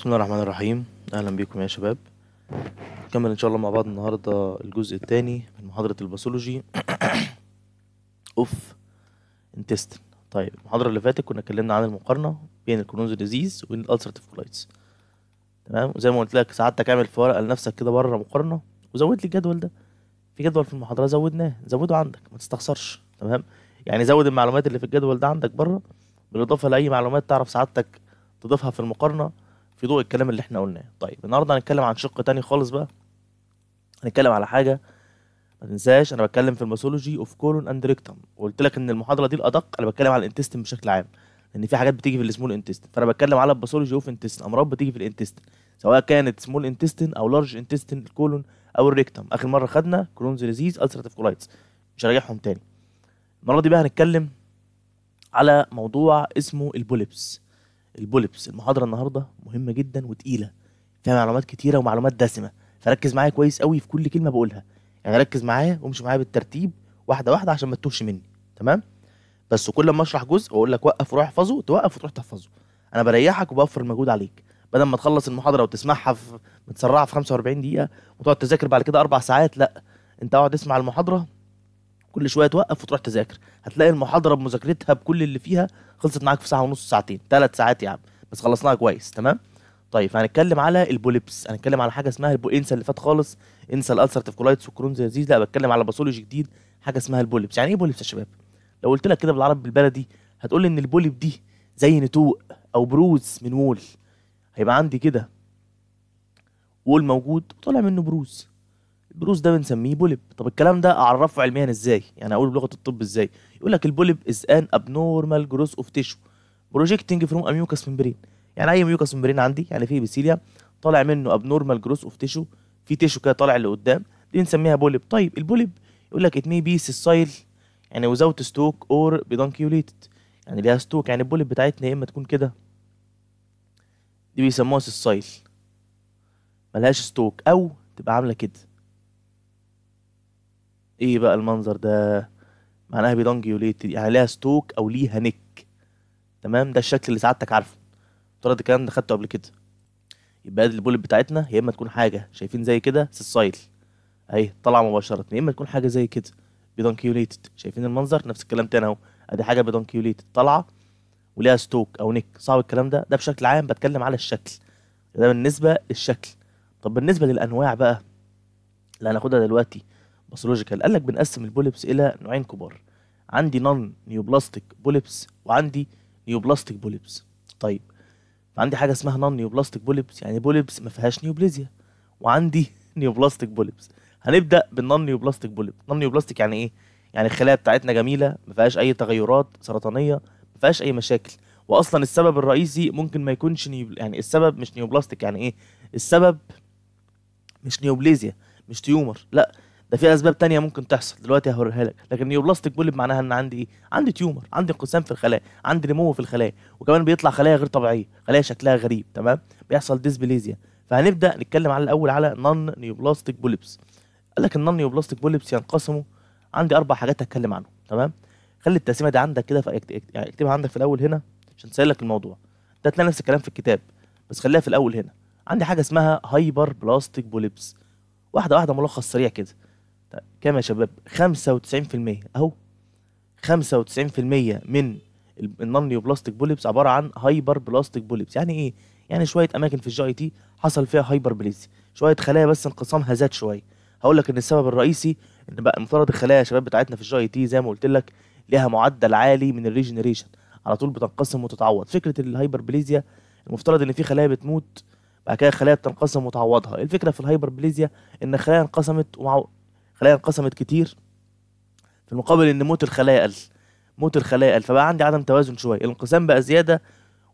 بسم الله الرحمن الرحيم اهلا بيكم يا شباب نكمل ان شاء الله مع بعض النهارده الجزء الثاني من محاضره الباثولوجي اوف انتستن طيب المحاضره اللي فاتت كنا اتكلمنا عن المقارنه بين الكرونز ديزيز والالسرتيف كولايتس تمام وزي ما قلت لك ساعدتك اعمل في ورقه لنفسك كده بره مقارنه وزود لي الجدول ده في جدول في المحاضره زودناه زوده عندك ما تستخسرش تمام يعني زود المعلومات اللي في الجدول ده عندك بره بالاضافه لاي معلومات تعرف سعادتك تضيفها في المقارنه في ضوء الكلام اللي احنا قلناه طيب النهارده هنتكلم عن شق تاني خالص بقى هنتكلم على حاجه ما تنساش انا بتكلم في الماسولوجي اوف كولون اند ريكتم وقلت لك ان المحاضره دي الادق انا بتكلم على الانتستين بشكل عام لان في حاجات بتيجي في السمول انتستين فانا بتكلم على الباثولوجي اوف انتستين امراض بتيجي في الانتستين سواء كانت سمول انتستين او لارج انتستين الكولون او الريكتم اخر مره خدنا كرونز ريزيز السراتيف كولايتس مش هراجعهم تاني المره دي بقى هنتكلم على موضوع اسمه البوليبس البوليبس المحاضره النهارده مهمه جدا وتقيله فيها معلومات كتيره ومعلومات دسمه فركز معايا كويس قوي في كل كلمه بقولها يعني ركز معايا وامشي معايا بالترتيب واحده واحده عشان ما تتوهش مني تمام بس كل ما اشرح جزء واقول لك وقف وروح احفظه توقف وتروح تحفظه انا بريحك وبوفر المجهود عليك بدل ما تخلص المحاضره وتسمعها في متسرعه في 45 دقيقه وتقعد تذاكر بعد كده اربع ساعات لا انت اقعد اسمع المحاضره كل شويه توقف وتروح تذاكر هتلاقي المحاضره بمذاكرتها بكل اللي فيها خلصت معاك في ساعه ونص ساعتين ثلاث ساعات يا عم بس خلصناها كويس تمام طيب هنتكلم على البوليبس هنتكلم على حاجه اسمها البو... انسى اللي فات خالص انسى الالسر تفكولايتس والكرونز ديزيز لا بتكلم على باثولوجي جديد حاجه اسمها البوليبس يعني ايه بوليبس يا شباب لو قلت لك كده بالعربي بالبلدي هتقول لي ان البوليب دي زي نتوء او بروز من وول هيبقى عندي كده وول موجود وطلع منه بروز البروز ده بنسميه بوليب طب الكلام ده اعرفه علميا ازاي يعني اقول بلغه الطب ازاي يقول لك البوليب از ان ابنورمال جروث اوف تيشو بروجيكتنج فروم اميوكاس ممبرين يعني اي ميوكاس ممبرين عندي يعني في بيسيليا طالع منه ابنورمال جروث اوف تيشو في تيشو كده طالع لقدام دي بنسميها بوليب طيب البوليب يقول لك ات مي بي سيسايل يعني وزوت ستوك اور بيدانكيوليتد يعني ليها ستوك يعني البوليب بتاعتنا يا اما تكون كده دي بيسموها سيسايل ملهاش ستوك او تبقى عامله كده ايه بقى المنظر ده معناها بيدانجيوليت يعني ليها ستوك او ليها نك تمام ده الشكل اللي سعادتك عارفه ترى ده الكلام ده خدته قبل كده يبقى البولت بتاعتنا يا اما تكون حاجه شايفين زي كده سيسايل اهي طالعه مباشره يا اما تكون حاجه زي كده بيدانكيوليتد شايفين المنظر نفس الكلام تاني اهو ادي حاجه بيدانكيوليتد طالعه وليها ستوك او نك صعب الكلام ده ده بشكل عام بتكلم على الشكل ده بالنسبه للشكل طب بالنسبه للانواع بقى اللي هناخدها دلوقتي باثولوجيكال قال لك بنقسم البوليبس الى نوعين كبار عندي نون نيوبلاستيك بوليبس وعندي نيوبلاستيك بوليبس طيب عندي حاجه اسمها نون نيوبلاستيك بوليبس يعني بوليبس ما فيهاش نيوبليزيا وعندي نيوبلاستيك بوليبس هنبدا بالنون نيوبلاستيك بوليب نون نيوبلاستيك يعني ايه يعني الخلايا بتاعتنا جميله ما فيهاش اي تغيرات سرطانيه ما فيهاش اي مشاكل واصلا السبب الرئيسي ممكن ما يكونش نيوبل... يعني السبب مش نيوبلاستيك يعني ايه السبب مش نيوبليزيا مش تيومر لا ده في اسباب تانية ممكن تحصل دلوقتي هوريها لك لكن نيوبلاستيك بوليب معناها ان عندي ايه عندي تيومر عندي انقسام في الخلايا عندي نمو في الخلايا وكمان بيطلع خلايا غير طبيعيه خلايا شكلها غريب تمام بيحصل ديسبليزيا فهنبدا نتكلم على الاول على نون نيوبلاستيك بوليبس قال لك النون نيوبلاستيك بوليبس ينقسموا عندي اربع حاجات هتكلم عنهم تمام خلي التقسيمه دي عندك كده يعني اكتبها عندك في الاول هنا عشان تسهل لك الموضوع ده تلاقي نفس الكلام في الكتاب بس خليها في الاول هنا عندي حاجه اسمها هايبر بلاستيك بوليبس واحده واحده ملخص سريع كده كم كام يا شباب 95% اهو 95% من النانيو بلاستيك بوليبس عباره عن هايبر بلاستيك بوليبس يعني ايه يعني شويه اماكن في الجي اي تي حصل فيها هايبر بليزي شويه خلايا بس انقسامها زاد شويه هقول لك ان السبب الرئيسي ان بقى المفترض الخلايا يا شباب بتاعتنا في الجي اي تي زي ما قلت لك ليها معدل عالي من الريجنريشن على طول بتنقسم وتتعوض فكره الهايبر بليزيا المفترض ان في خلايا بتموت بعد كده خلايا بتنقسم وتعوضها الفكره في الهايبر بليزيا ان الخلايا انقسمت الخلايا انقسمت كتير في المقابل ان موت الخلايا قل موت الخلايا قل فبقى عندي عدم توازن شويه الانقسام بقى زياده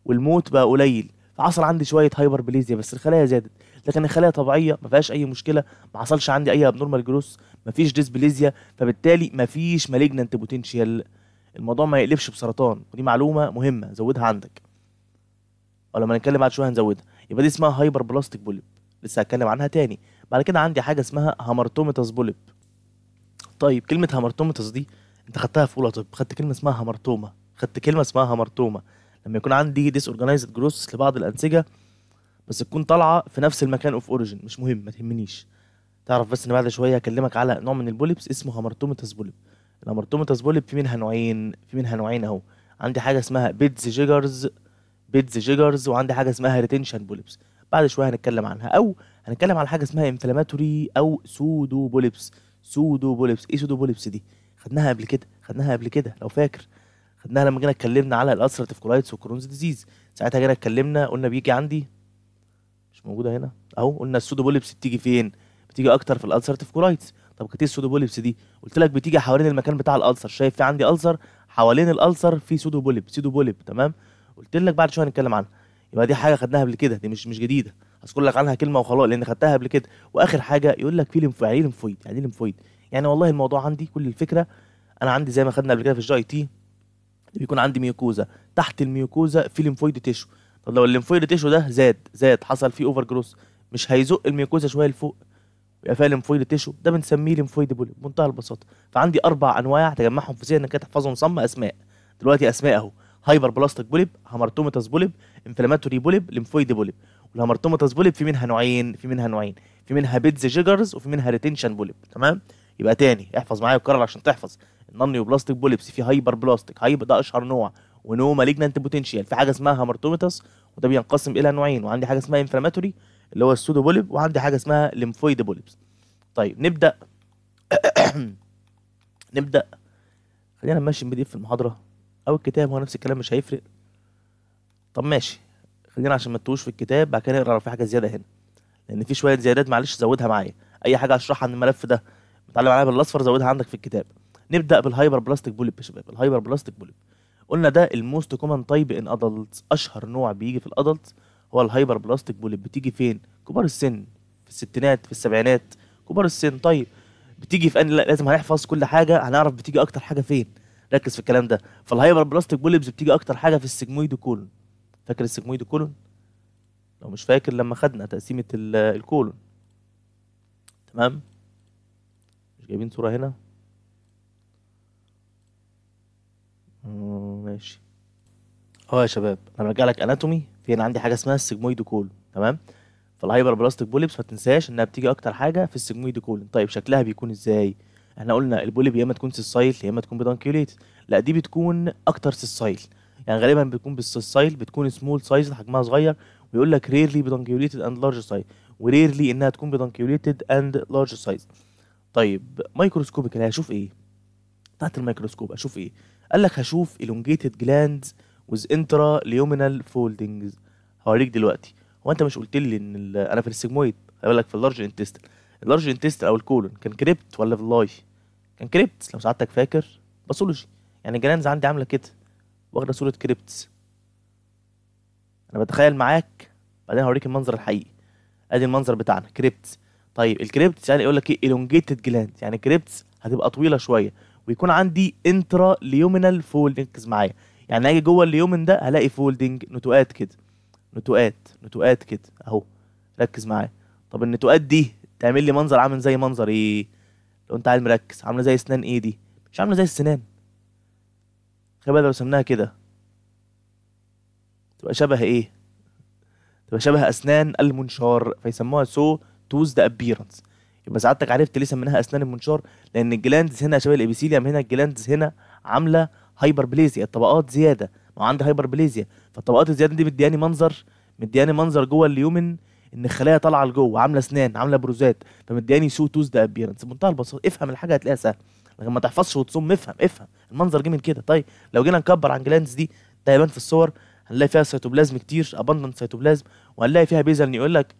والموت بقى قليل فحصل عندي شويه هايبر بليزيا بس الخلايا زادت لكن الخلايا طبيعيه ما فيهاش اي مشكله ما حصلش عندي اي ابنورمال جروس ما فيش ديسبليزيا فبالتالي ما فيش مالجننت بوتنشال الموضوع ما يقلبش بسرطان ودي معلومه مهمه زودها عندك ولما نتكلم بعد شويه هنزودها يبقى دي اسمها هايبر بلاستيك بوليب لسه هتكلم عنها تاني بعد كده عندي حاجه اسمها هامرتوميتاس بوليب طيب كلمه همرتومتس دي انت خدتها في اولى طب خدت كلمه اسمها همرتومه خدت كلمه اسمها همرتومه لما يكون عندي ديس أورجنايزد جروس لبعض الانسجه بس تكون طالعه في نفس المكان اوف اوريجن مش مهم ما تهمنيش تعرف بس ان بعد شويه هكلمك على نوع من البوليبس اسمه همرتومتس بوليب الهمرتومتس بوليب في منها نوعين في منها نوعين اهو عندي حاجه اسمها بيتز جيجرز بيتز جيجرز وعندي حاجه اسمها ريتنشن بوليبس بعد شويه هنتكلم عنها او هنتكلم على حاجه اسمها انفلاماتوري او سودو بوليبس سودو بوليبس ايه سودو بوليبس دي خدناها قبل كده خدناها قبل كده لو فاكر خدناها لما جينا اتكلمنا على الالسراتيف كولايتس والكرونز ديزيز ساعتها جينا اتكلمنا قلنا بيجي عندي مش موجوده هنا اهو قلنا السودو بوليبس بتيجي فين بتيجي اكتر في الالسراتيف كولايتس طب كانت إيه السودو بوليبس دي قلت لك بتيجي حوالين المكان بتاع الالسر شايف في عندي السر حوالين الالسر في سودو بوليب سودو بوليب تمام قلت لك بعد شويه هنتكلم عنها يبقى دي حاجه خدناها قبل كده دي مش مش جديده اذكر لك عنها كلمه وخلاص لان خدتها قبل كده واخر حاجه يقول لك في ليمفويد يعني ايه ليمفويد يعني ايه ليمفويد يعني والله الموضوع عندي كل الفكره انا عندي زي ما خدنا قبل كده في الجي تي بيكون عندي ميوكوزا تحت الميوكوزا في ليمفويد تيشو طب لو الليمفويد تيشو ده زاد زاد حصل فيه اوفر جروث مش هيزق الميوكوزا شويه لفوق يبقى فيها ليمفويد تيشو ده بنسميه ليمفويد بول بمنتهى البساطه فعندي اربع انواع تجمعهم في سير انك تحفظهم صم اسماء دلوقتي اسماء اهو هايبر بلاستيك بوليب هامرتوميتاس بوليب انفلاماتوري بوليب ليمفويد بوليب ولما بوليب في منها نوعين في منها نوعين في منها بيتز جيجرز وفي منها ريتنشن بوليب تمام يبقى تاني احفظ معايا وكرر عشان تحفظ النانيو بلاستيك بوليبس في هايبر بلاستيك هايبر ده اشهر نوع ونو مالجنانت بوتنشال في حاجه اسمها هامرتوميتس وده بينقسم الى نوعين وعندي حاجه اسمها انفلاماتوري اللي هو السودو بوليب وعندي حاجه اسمها ليمفويد بوليبس طيب نبدا نبدا خلينا نمشي البي دي اف في المحاضره او الكتاب هو نفس الكلام مش هيفرق طب ماشي خلينا عشان ما تتوهوش في الكتاب بعد كده نقرا لو في حاجه زياده هنا لان في شويه زيادات معلش زودها معايا اي حاجه هشرحها عن الملف ده متعلم عليها بالاصفر زودها عندك في الكتاب نبدا بالهايبر بلاستيك بوليب يا شباب الهايبر بلاستيك بوليب قلنا ده الموست كومن تايب ان ادلتس اشهر نوع بيجي في الادلتس هو الهايبر بلاستيك بوليب بتيجي فين كبار السن في الستينات في السبعينات كبار السن طيب بتيجي في ان لا لازم هنحفظ كل حاجه هنعرف بتيجي اكتر حاجه فين ركز في الكلام ده فالهايبر بلاستيك بوليبز بتيجي اكتر حاجه في السجمويد كولون فاكر السجمويد الكولون لو مش فاكر لما خدنا تقسيمة الكولون تمام مش جايبين صورة هنا ماشي اه يا شباب انا برجع لك اناتومي في هنا عندي حاجه اسمها السجمويد كولون تمام فالهايبر بلاستيك بوليبس ما تنساش انها بتيجي اكتر حاجه في السجمويد كولون طيب شكلها بيكون ازاي احنا قلنا البوليب يا اما تكون سيسايل يا اما تكون بدانكيوليت لا دي بتكون اكتر سيسايل يعني غالبا بتكون بالسايل بتكون سمول سايز حجمها صغير ويقول لك ريرلي بدنكيوليتد اند لارج سايز وريرلي انها تكون بدنكيوليتد اند لارج سايز طيب مايكروسكوبيك يعني انا هشوف ايه تحت الميكروسكوب اشوف ايه قال لك هشوف elongated glands with ليومينال foldings هوريك دلوقتي هو انت مش قلت لي ان انا في السيجمويد خلي بالك في اللارج انتست اللارج انتست او الكولون كان كريبت ولا في اللاي كان كريبت لو سعادتك فاكر باثولوجي يعني الجلاندز عندي عامله كده واخده صوره كريبتس انا بتخيل معاك بعدين هوريك المنظر الحقيقي ادي المنظر بتاعنا كريبتس طيب الكريبتس يعني يقول لك ايه الونجيتد جلاند يعني كريبتس هتبقى طويله شويه ويكون عندي انترا ليومينال ركز معايا يعني اجي جوه اليومن ده هلاقي فولدنج نتوءات كده نتوءات نتوءات كده اهو ركز معايا طب النتوءات دي تعمل لي منظر عامل زي منظر ايه لو انت عايز مركز عامله زي اسنان ايه دي مش عامله زي السنان تخيل لو سمناها كده تبقى شبه ايه تبقى شبه اسنان المنشار فيسموها سو توز ذا ابييرنس يبقى سعادتك عرفت ليه سميناها اسنان المنشار لان الجلاندز هنا شبه الابيثيليوم هنا الجلاندز هنا عامله هايبر بليزيا الطبقات زياده ما عندي هايبر بليزيا فالطبقات الزياده دي مدياني منظر مدياني منظر جوه اليومن ان الخلايا طالعه لجوه عامله اسنان عامله بروزات فمدياني سو توز ذا ابييرنس بمنتهى البساطه افهم الحاجه هتلاقيها سهله لكن ما تحفظش وتصم افهم افهم المنظر جه من كده طيب لو جينا نكبر عن جلاندز دي ده يبان في الصور هنلاقي فيها سيتوبلازم كتير اباندنت سيتوبلازم وهنلاقي فيها بيزل يقول لك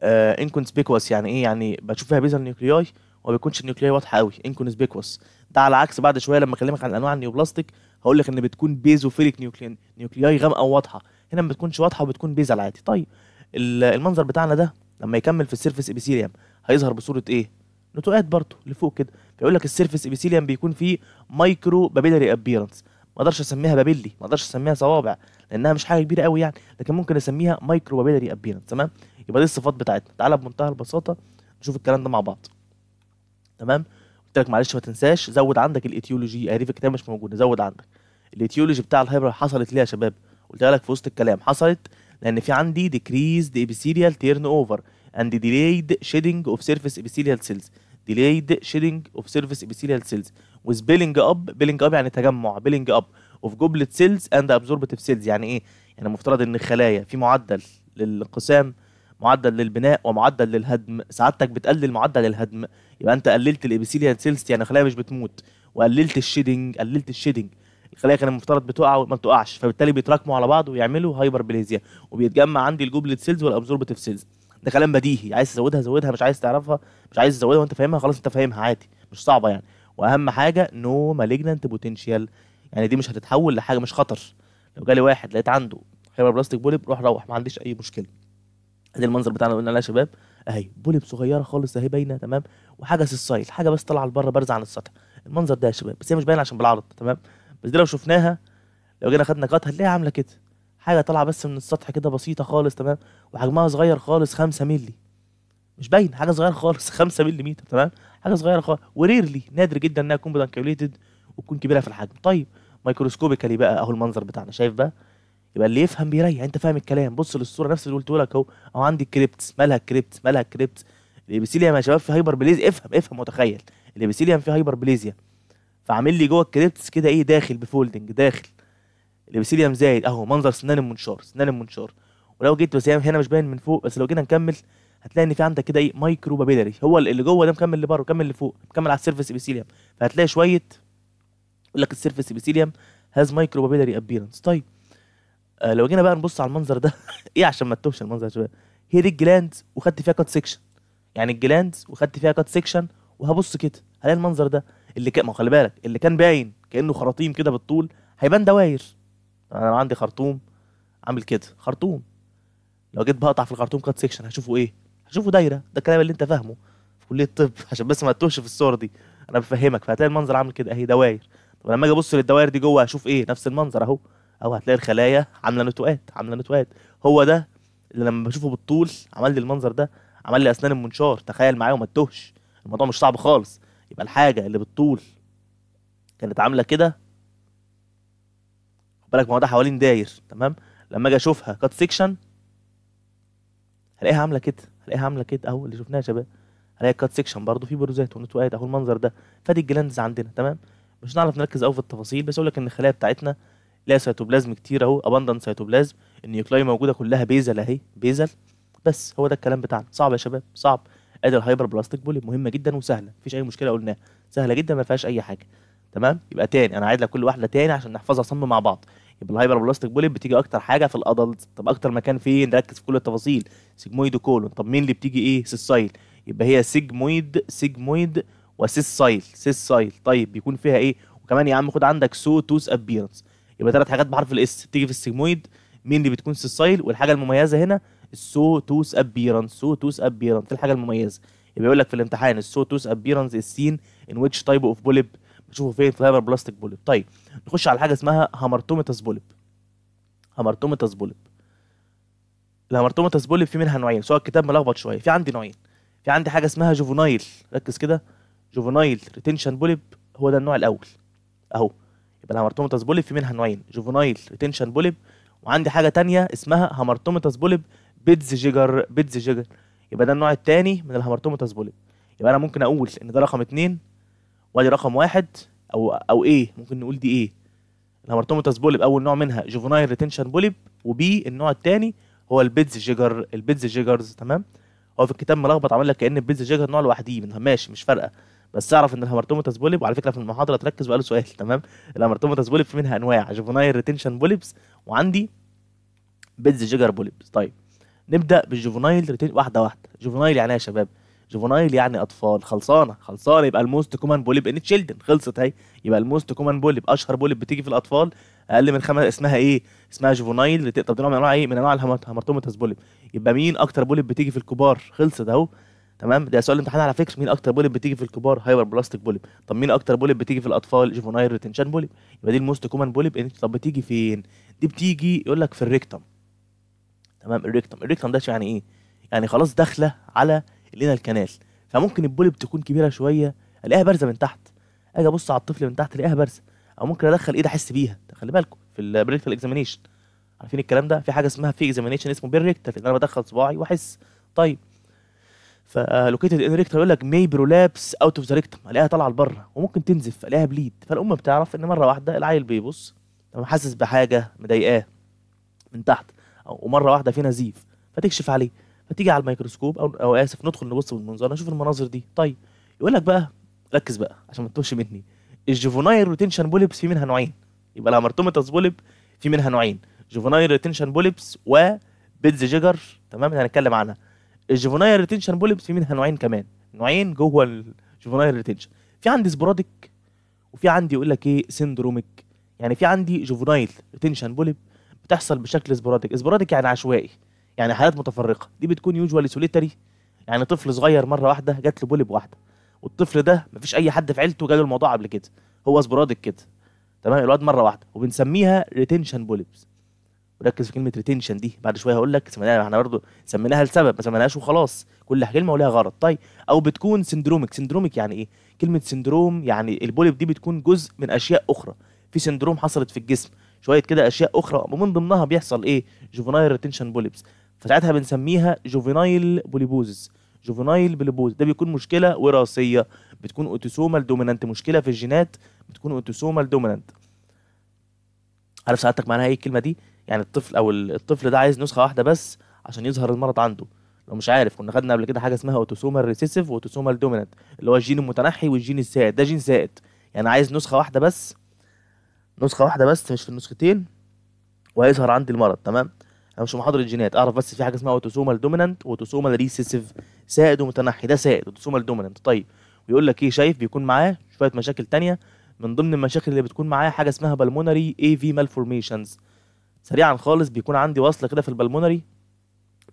آه سبيكوس يعني ايه يعني بشوف فيها بيزل نيوكلياي وما بيكونش النيوكلياي واضحه قوي سبيكوس ده على عكس بعد شويه لما اكلمك عن انواع النيوبلاستيك هقول لك ان بتكون بيزوفيليك نيوكلياي نيوكلياي غامقه وواضحه هنا ما بتكونش واضحه وبتكون بيزل عادي طيب المنظر بتاعنا ده لما يكمل في السيرفيس ابيثيليوم هيظهر بصوره ايه نتوءات برضه لفوق كده فيقول لك السيرفس ابيثيليوم بيكون فيه مايكرو بابيلري ابييرنس ما اقدرش اسميها بابيلي ما اقدرش اسميها صوابع لانها مش حاجه كبيره قوي يعني لكن ممكن اسميها مايكرو بابيلري ابييرنس تمام يبقى دي الصفات بتاعتنا تعالى بمنتهى البساطه نشوف الكلام ده مع بعض تمام قلت لك معلش ما تنساش زود عندك الايتيولوجي ادي آه، في الكتاب مش موجوده زود عندك الايتيولوجي بتاع الهايبر حصلت ليه يا شباب قلت لك في وسط الكلام حصلت لان في عندي ديكريز دي تيرن اوفر and delayed shedding of surface epithelial cells delayed shedding of surface epithelial cells with building up building up يعني تجمع building up of goblet cells and absorptive cells يعني ايه يعني المفترض ان الخلايا في معدل للانقسام معدل للبناء ومعدل للهدم سعادتك بتقلل معدل الهدم يبقى انت قللت الابيثيليال سيلز يعني الخلايا مش بتموت وقللت الشيدنج قللت الشيدنج الخلايا كان المفترض بتقع وما بتقعش فبالتالي بيتراكموا على بعض ويعملوا هايبر بليزيا وبيتجمع عندي الجوبلت سيلز والابزوربتيف سيلز ده كلام بديهي عايز تزودها زودها مش عايز تعرفها مش عايز تزودها وانت فاهمها خلاص انت فاهمها عادي مش صعبه يعني واهم حاجه نو مالجنت بوتنشال يعني دي مش هتتحول لحاجه مش خطر لو جالي واحد لقيت عنده خيبه بلاستيك بوليب روح روح ما عنديش اي مشكله ادي المنظر بتاعنا قلنا يا شباب اهي بوليب صغيره خالص اهي باينه تمام وحاجه في حاجه بس طالعه لبره بارزه عن السطح المنظر ده يا شباب بس هي مش باينه عشان بالعرض تمام بس دي لو شفناها لو جينا خدنا كات هنلاقيها عامله كده حاجه طالعه بس من السطح كده بسيطه خالص تمام وحجمها صغير خالص 5 مللي مش باين حاجه صغيره خالص 5 مللي تمام حاجه صغيره خالص وريرلي نادر جدا انها تكون بلانكيوليتد وتكون كبيره في الحجم طيب مايكروسكوبيكالي بقى اهو المنظر بتاعنا شايف بقى يبقى اللي يفهم بيريح انت فاهم الكلام بص للصوره نفس اللي قلت لك اهو اهو عندي الكريبتس مالها الكريبتس مالها الكريبتس الابيسيليا يا شباب في هايبر بليزيا افهم افهم وتخيل الابيسيليا في هايبر بليزيا فعامل لي جوه الكريبتس كده ايه داخل بفولدنج داخل الابيثيليوم زايد اهو منظر سنان المنشار سنان المنشار ولو جيت بس هنا مش باين من فوق بس لو جينا نكمل هتلاقي ان في عندك كده ايه مايكرو بابيلري هو اللي جوه ده مكمل لبره مكمل لفوق مكمل على السيرفس ابيثيليوم فهتلاقي شويه يقول لك السيرفس ابيثيليوم هاز مايكرو بابيلري ابيرنس طيب آه لو جينا بقى نبص على المنظر ده ايه عشان ما تتوهش المنظر يا شباب هي دي الجلاند وخدت فيها كات سيكشن يعني الجلاند وخدت فيها كات سيكشن وهبص كده هلاقي المنظر ده اللي كان ما خلي بالك اللي كان باين كانه خراطيم كده بالطول هيبان دواير انا عندي خرطوم عامل كده خرطوم لو جيت بقطع في الخرطوم كات سيكشن هشوفه ايه هشوفه دايره ده الكلام اللي انت فاهمه في كليه الطب عشان بس ما تتوهش في الصوره دي انا بفهمك فهتلاقي المنظر عامل كده اهي دواير طب لما اجي ابص للدواير دي جوه هشوف ايه نفس المنظر اهو او هتلاقي الخلايا عامله نتوءات عامله نتوءات هو ده اللي لما بشوفه بالطول عمل لي المنظر ده عمل لي اسنان المنشار تخيل معايا وما تتوهش الموضوع مش صعب خالص يبقى الحاجه اللي بالطول كانت عامله كده بالك ما هو ده حوالين داير تمام لما اجي اشوفها كات سيكشن هلاقيها عامله كده هلاقيها عامله كده اهو اللي شفناها يا شباب هلاقي كات سيكشن برضه في بروزات ونتوات اهو المنظر ده فادي الجلاندز عندنا تمام مش هنعرف نركز قوي في التفاصيل بس اقول لك ان الخلايا بتاعتنا ليها سيتوبلازم كتير اهو اباندنت سيتوبلازم النيوكلاي موجوده كلها بيزل اهي بيزل بس هو ده الكلام بتاعنا صعب يا شباب صعب ادي الهايبر بلاستيك بولي مهمه جدا وسهله مفيش اي مشكله قلناها سهله جدا ما فيهاش اي حاجه تمام يبقى تاني انا عايز لك كل واحده تاني عشان نحفظها صم مع بعض يبقى الهايبر بلاستيك بوليب بتيجي اكتر حاجه في الادلت طب اكتر مكان فين نركز في كل التفاصيل سيجمويد كولون طب مين اللي بتيجي ايه سيسايل يبقى هي سيجمويد سيجمويد وسيسايل سيسايل طيب بيكون فيها ايه وكمان يا عم خد عندك سو توس ابيرنس يبقى ثلاث حاجات بحرف الاس بتيجي في السيجمويد مين اللي بتكون سيسايل والحاجه المميزه هنا السو توس ابيرنس سو توس ابيرنس دي إيه الحاجه المميزه يبقى يقول لك في الامتحان السو توس ابيرنس السين ان ويتش تايب اوف بوليب نشوفه فين في بلاستيك بوليب طيب نخش على حاجه اسمها هامرتوميتاس بوليب هامرتوميتاس بوليب الهامرتوميتاس بوليب في منها نوعين سواء الكتاب ملخبط شويه في عندي نوعين في عندي حاجه اسمها جوفونايل ركز كده جوفونايل ريتنشن بوليب هو ده النوع الاول اهو يبقى الهامرتوميتاس بوليب في منها نوعين جوفونايل ريتنشن بوليب وعندي حاجه تانية اسمها هامرتوميتاس بوليب بيتز جيجر بيتز جيجر يبقى ده النوع الثاني من الهامرتوميتاس بوليب يبقى انا ممكن اقول ان ده رقم اتنين وادي رقم واحد او او ايه ممكن نقول دي ايه الهامرتوميتاس بوليب اول نوع منها جوفنايل ريتنشن بوليب وبي النوع الثاني هو البيتز جيجر البيتز جيجرز تمام هو في الكتاب ملخبط عامل لك كان البيتز جيجر نوع لوحديه ماشي مش فارقه بس اعرف ان الهامرتوميتاس بوليب وعلى فكره في المحاضره تركز وقالوا سؤال تمام الهامرتوميتاس بوليب في منها انواع جوفنايل ريتنشن بوليبس وعندي بيتز جيجر بوليبس طيب نبدا بالجوفنايل واحده واحده جوفنايل يعني ايه يا شباب جوفونايل يعني اطفال خلصانه خلصانه يبقى الموست كومن بوليب ان تشيلدن خلصت اهي يبقى الموست كومن بوليب اشهر بوليب بتيجي في الاطفال اقل من خمس اسمها ايه اسمها جوفونايل اللي تقدر نوع من انواع ايه من انواع الهامرتوماتس بوليب يبقى مين اكتر بوليب بتيجي في الكبار خلصت اهو تمام ده سؤال الامتحان على فكره مين اكتر بوليب بتيجي في الكبار هايبر بلاستيك بوليب طب مين اكتر بوليب بتيجي في الاطفال جوفونايل ريتنشن بوليب يبقى دي الموست كومن بوليب طب بتيجي فين دي بتيجي يقول لك في الريكتم تمام الريكتم الريكتم ده يعني ايه يعني خلاص داخله على الايد الكنال فممكن البولي بتكون كبيره شويه الاقيها بارزه من تحت اجي ابص على الطفل من تحت الاقيها بارزه او ممكن ادخل ايد احس بيها خلي بالكم في البريكتال اكزامينيشن عارفين الكلام ده في حاجه اسمها في اكزامينيشن اسمه بيركتال ان انا بدخل صباعي واحس طيب فلوكيتد ان ريكتال يقول لك مي برولابس اوت اوف ذا ريكتم الاقيها طالعه لبره وممكن تنزف الاقيها بليد فالام بتعرف ان مره واحده العيل بيبص لما حاسس بحاجه مضايقاه من تحت ومره واحده في نزيف فتكشف عليه تيجي على الميكروسكوب او او اسف ندخل نبص بالمنظار نشوف المناظر دي طيب يقول لك بقى ركز بقى عشان ما تتوهش مني الجوفونايل روتينشن بوليبس في منها نوعين يبقى الهامرتوميتاس بوليب في منها نوعين جوفونايل روتينشن بوليبس وبيتز جيجر تمام هنتكلم عنها الجوفونايل ريتنشن بوليبس في منها نوعين كمان نوعين جوه الجوفونايل ريتنشن في عندي سبوراديك وفي عندي يقول لك ايه سندروميك يعني في عندي جوفونايل ريتنشن بوليب بتحصل بشكل سبوراديك سبوراديك يعني عشوائي يعني حالات متفرقه دي بتكون يوجوالي سوليتري يعني طفل صغير مره واحده جات له بولب واحده والطفل ده مفيش اي حد في عيلته جاله الموضوع قبل كده هو سبرادك كده تمام الواد مره واحده وبنسميها ريتنشن بوليبس وركز في كلمه ريتنشن دي بعد شويه هقول لك سميناها احنا برضو سميناها لسبب ما سميناهاش وخلاص كل كلمه وليها غرض طيب او بتكون سندرومك سندرومك يعني ايه كلمه سندروم يعني البوليب دي بتكون جزء من اشياء اخرى في سندروم حصلت في الجسم شويه كده اشياء اخرى ومن ضمنها بيحصل ايه جوفنايل ريتنشن بوليبس فساعتها بنسميها جوفينايل بوليبوزس جوفينايل بوليبوز ده بيكون مشكله وراثيه بتكون اوتوسومال دومينانت مشكله في الجينات بتكون اوتوسومال دومينانت عارف سعادتك معناها ايه الكلمه دي يعني الطفل او الطفل ده عايز نسخه واحده بس عشان يظهر المرض عنده لو مش عارف كنا خدنا قبل كده حاجه اسمها اوتوسومال ريسيسيف واوتوسومال دومينانت اللي هو الجين المتنحي والجين السائد ده جين سائد يعني عايز نسخه واحده بس نسخه واحده بس مش في النسختين وهيظهر عندي المرض تمام انا مش محاضر الجينات اعرف بس في حاجه اسمها اوتوسومال دومينانت واوتوسومال ريسيسيف سائد ومتنحي ده سائد اوتوسومال دومينانت طيب ويقول لك ايه شايف بيكون معاه شويه مشاكل تانية من ضمن المشاكل اللي بتكون معاه حاجه اسمها بالمونري اي في مالفورميشنز سريعا خالص بيكون عندي وصله كده في البالمونري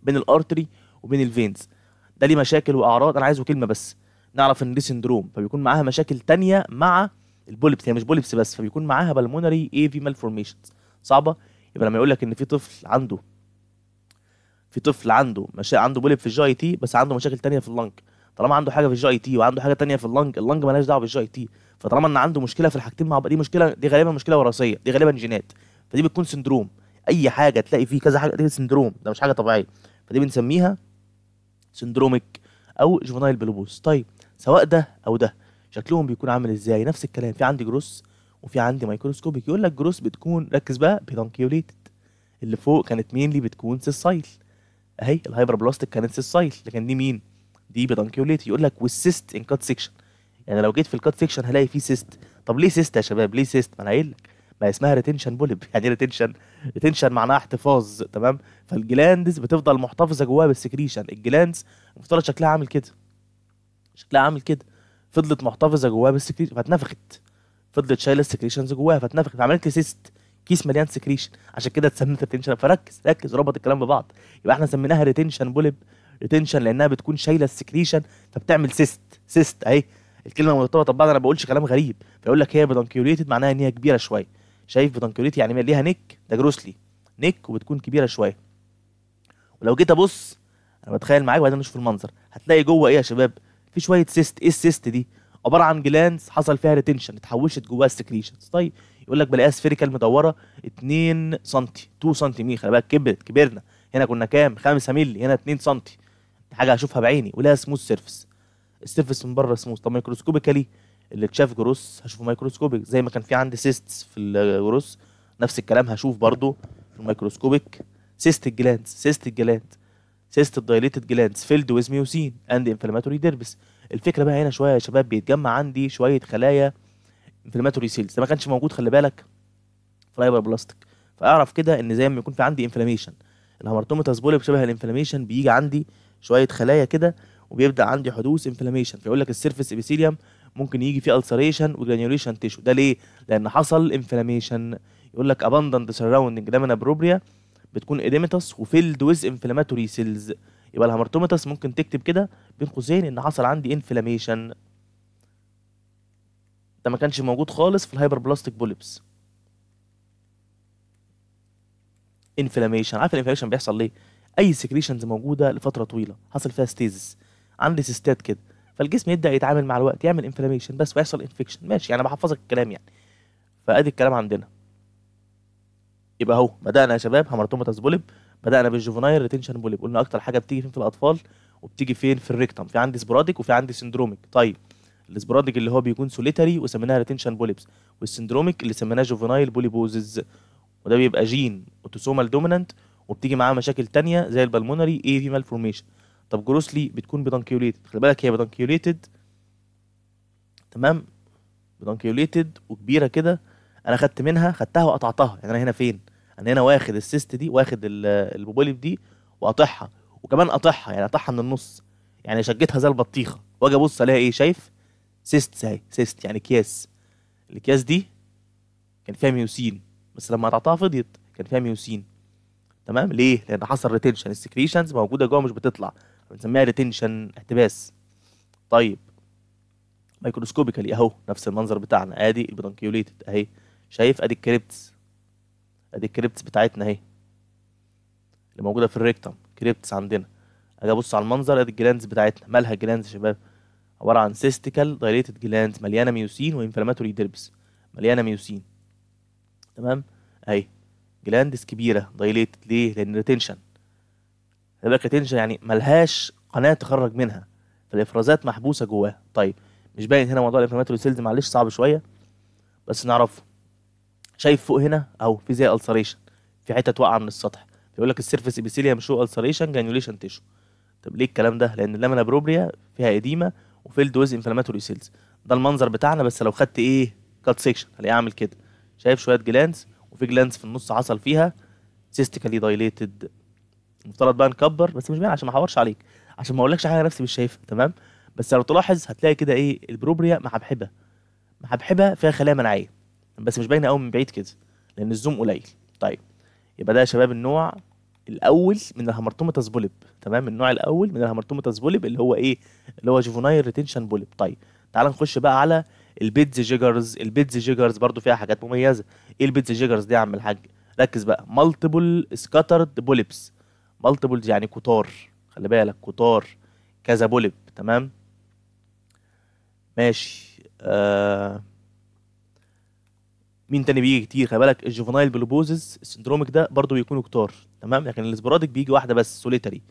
بين الارتري وبين الفينز ده ليه مشاكل واعراض انا عايزه كلمه بس نعرف ان دي سندروم فبيكون معاها مشاكل تانية مع البوليبس هي مش بوليبس بس فبيكون معاها بالمونري اي في مالفورميشنز صعبه يبقى لما يقول لك ان في طفل عنده في طفل عنده مشا... عنده بوليب في الجي تي بس عنده مشاكل تانية في اللنج طالما عنده حاجه في الجي تي وعنده حاجه تانية في اللنج اللنج مالهاش دعوه بالجي تي فطالما ان عنده مشكله في الحاجتين مع دي مشكله دي غالبا مشكله وراثيه دي غالبا جينات فدي بتكون سندروم اي حاجه تلاقي فيه كذا حاجه دي سندروم ده مش حاجه طبيعيه فدي بنسميها سندروميك او جوفنايل بلوبوس طيب سواء ده او ده شكلهم بيكون عامل ازاي نفس الكلام في عندي جروس وفي عندي مايكروسكوبيك يقول لك جروس بتكون ركز بقى بيدانكيوليتد اللي فوق كانت مين لي بتكون سيسايل اهي بلاستيك كانت سيسايل لكن دي مين دي بيدانكيوليتد يقول لك والسيست ان كات سيكشن يعني لو جيت في الكات سيكشن هلاقي فيه سيست طب ليه سيست يا شباب ليه سيست ما انا قايل لك ما اسمها ريتنشن بولب يعني ايه ريتنشن ريتنشن معناها احتفاظ تمام فالجلاندز بتفضل محتفظه جواها بالسكريشن الجلاندز المفترض شكلها عامل كده شكلها عامل كده فضلت محتفظه جواها بالسكريشن فاتنفخت فضلت شايله السكريشنز جواها فاتنفخت عملت لي سيست كيس مليان سكريشن عشان كده اتسميت ريتنشن فركز ركز ربط الكلام ببعض يبقى احنا سميناها ريتنشن بولب ريتنشن لانها بتكون شايله السكريشن فبتعمل سيست سيست اهي الكلمه مرتبطه ببعض انا ما بقولش كلام غريب فيقول لك هي بدنكيوليتد معناها ان هي كبيره شويه شايف بدنكيوليت يعني ليها نيك ده جروسلي نيك وبتكون كبيره شويه ولو جيت ابص انا بتخيل معاك وبعدين نشوف المنظر هتلاقي جوه ايه يا شباب في شويه سيست ايه السيست دي عباره عن جلانس حصل فيها ريتنشن اتحوشت جواها السكريشنز طيب يقول لك بلاقيها سفيريكال مدوره 2 سم 2 سم مي خلي بالك كبرت كبرنا هنا كنا كام 5 مللي هنا 2 سم حاجه هشوفها بعيني ولها سموث سيرفس السيرفس من بره سموث طب مايكروسكوبيكالي اللي اتشاف جروس هشوفه مايكروسكوبيك زي ما كان في عندي سيستس في الجروس نفس الكلام هشوف برضو في المايكروسكوبيك سيست الجلاند سيست الجلاند سيست الدايليتد جلاندز فيلد ويز ميوسين اند انفلاماتوري ديربس الفكره بقى هنا شويه يا شباب بيتجمع عندي شويه خلايا انفلاماتوري سيلز ده ما كانش موجود خلي بالك فايبر بلاستيك فاعرف كده ان زي ما يكون في عندي انفلاميشن الهامرتوميتاس بولب شبه الانفلاميشن بيجي عندي شويه خلايا كده وبيبدا عندي حدوث انفلاميشن فيقول لك السيرفيس ابيثيليوم ممكن يجي فيه السريشن وجرانيوليشن تيشو ده ليه لان حصل انفلاميشن يقول لك اباندنت سراوندنج من بروبريا بتكون اديمتس وفيلد ويز انفلاماتوري سيلز يبقى الهامرتوماتس ممكن تكتب كده بين قوسين ان حصل عندي انفلاميشن ده ما كانش موجود خالص في الهايبر بلاستيك بوليبس انفلاميشن عارف الانفلاميشن بيحصل ليه اي سكريشنز موجوده لفتره طويله حصل فيها ستيزس عندي سيستات كده فالجسم يبدا يتعامل مع الوقت يعمل انفلاميشن بس ويحصل انفكشن ماشي انا يعني بحفظك الكلام يعني فادي الكلام عندنا يبقى اهو بدانا يا شباب هامرتوماتس بوليب بدانا بالجوفنايل ريتنشن بوليب قلنا اكتر حاجه بتيجي فين في الاطفال وبتيجي فين في الريكتم في عندي سبرادك وفي عندي سندروميك طيب السبرادك اللي هو بيكون سوليتاري وسميناها ريتنشن بوليبس والسندروميك اللي سميناه جوفنايل بوليبوزز وده بيبقى جين اوتوسومال دومينانت وبتيجي معاه مشاكل تانية زي البلمونري اي في مال فورميشن طب جروسلي بتكون بدانكيوليتد خلي بالك هي بدانكيوليتد تمام بدانكيوليتد وكبيره كده انا خدت منها خدتها وقطعتها يعني انا هنا فين انا هنا واخد السيست دي واخد البوبوليف دي واقطعها وكمان قاطعها يعني قاطعها من النص يعني شجتها زي البطيخه واجي ابص الاقي ايه شايف سيست زي سيست يعني اكياس الاكياس دي كان فيها ميوسين بس لما قطعتها فضيت كان فيها ميوسين تمام ليه لان حصل ريتنشن السكريشنز موجوده جوه مش بتطلع بنسميها ريتنشن احتباس طيب مايكروسكوبيكالي اهو نفس المنظر بتاعنا ادي البرانكيوليتد اهي شايف ادي الكريبتس ادي الكريبتس بتاعتنا اهي اللي موجوده في الريكتم كريبتس عندنا اجي ابص على المنظر ادي الجلاندز بتاعتنا مالها جلاندز يا شباب عباره عن سيستيكال دايليتد جلاندز مليانه ميوسين وانفلاماتوري ديربس مليانه ميوسين تمام اهي جلاندز كبيره دايليتد ليه لان ريتنشن يبقى ريتنشن يعني ملهاش قناه تخرج منها فالافرازات محبوسه جواها طيب مش باين هنا موضوع الانفلاماتوري سيلز معلش صعب شويه بس نعرفه شايف فوق هنا اهو في زي السريشن في حتت واقعه من السطح بيقول لك السيرفيس مش هو السريشن جانيوليشن تيشو طب ليه الكلام ده لان اللامنا بروبريا فيها اديمه وفيلد ويز انفلاماتوري سيلز ده المنظر بتاعنا بس لو خدت ايه كات سيكشن هلاقيه عامل كده شايف شويه جلانس وفي جلانس في النص حصل فيها سيستيكالي دايليتد المفترض بقى نكبر بس مش باين عشان ما احورش عليك عشان ما اقولكش حاجه نفسي مش شايفها تمام بس لو تلاحظ هتلاقي كده ايه البروبريا محبحبه محبحبه فيها خلايا مناعيه بس مش باينه قوي من بعيد كده لان الزوم قليل طيب يبقى ده يا شباب النوع الاول من الهمرتومتاس بوليب تمام النوع الاول من الهمرتومتاس بوليب اللي هو ايه اللي هو جوفونايل ريتنشن بوليب طيب تعال نخش بقى على البيتز جيجرز البيتز جيجرز برضو فيها حاجات مميزه ايه البيتز جيجرز دي يا عم الحاج ركز بقى مالتيبل سكاترد بوليبس مالتيبل يعني كتار خلي بالك كتار كذا بوليب تمام ماشي آه مين تاني بيجي كتير خلي بالك الجوفنايل بلوبوزز السندرومك ده برضه بيكونوا كتار تمام لكن الاسبرادك بيجي واحده بس سوليتري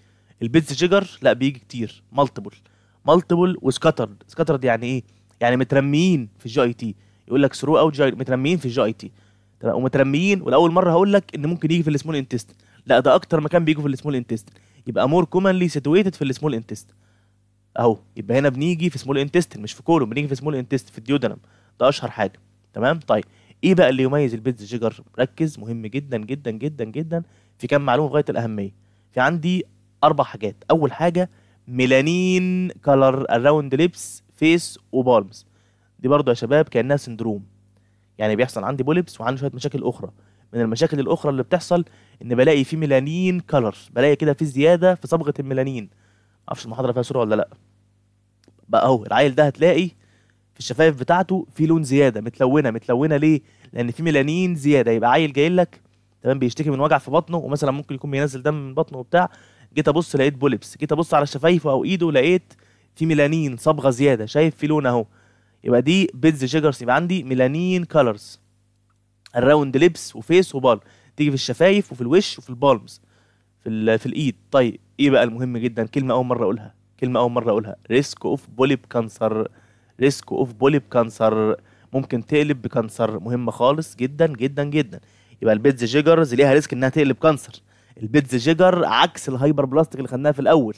البيتز جيجر لا بيجي كتير مالتيبل مالتيبل وسكاترد سكاترد يعني ايه يعني مترميين في الجي اي تي يقول لك ثرو اوت مترميين في الجي اي تي تمام ومترميين ولاول مره هقول لك ان ممكن يجي في السمول انتست لا ده اكتر مكان بيجوا في السمول انتست يبقى مور كومنلي سيتويتد في السمول انتست اهو يبقى هنا بنيجي في سمول انتست مش في كولوم بنيجي في سمول انتست في الديودنم ده اشهر حاجه تمام طيب ايه بقى اللي يميز البيتزا جيجر ركز مهم جدا جدا جدا جدا في كام معلومه غايه الاهميه في عندي اربع حاجات اول حاجه ميلانين كلر اراوند ليبس فيس وبالمز دي برضو يا شباب كانها سندروم يعني بيحصل عندي بولبس وعندي شويه مشاكل اخرى من المشاكل الاخرى اللي بتحصل ان بلاقي في ميلانين كلر بلاقي كده في زياده في صبغه الميلانين معرفش المحاضره فيها صوره ولا لا بقى اهو العيل ده هتلاقي في الشفايف بتاعته في لون زياده متلونه متلونه ليه؟ لان في ميلانين زياده يبقى عيل جاي لك تمام بيشتكي من وجع في بطنه ومثلا ممكن يكون بينزل دم من بطنه وبتاع جيت ابص لقيت بوليبس جيت ابص على شفايفه او ايده لقيت في ميلانين صبغه زياده شايف في لون اهو يبقى دي بيتز جيجرز يبقى عندي ميلانين كالرز الراوند لبس وفيس وبال تيجي في الشفايف وفي الوش وفي البالمز في في الايد طيب ايه بقى المهم جدا كلمه اول مره اقولها كلمه اول مره اقولها ريسك اوف بوليب كانسر ريسك اوف بوليب كانسر ممكن تقلب بكانسر مهمه خالص جدا جدا جدا يبقى البيتز جيجرز ليها ريسك انها تقلب كانسر البيتز جيجر عكس الهايبر بلاستيك اللي خدناها في الاول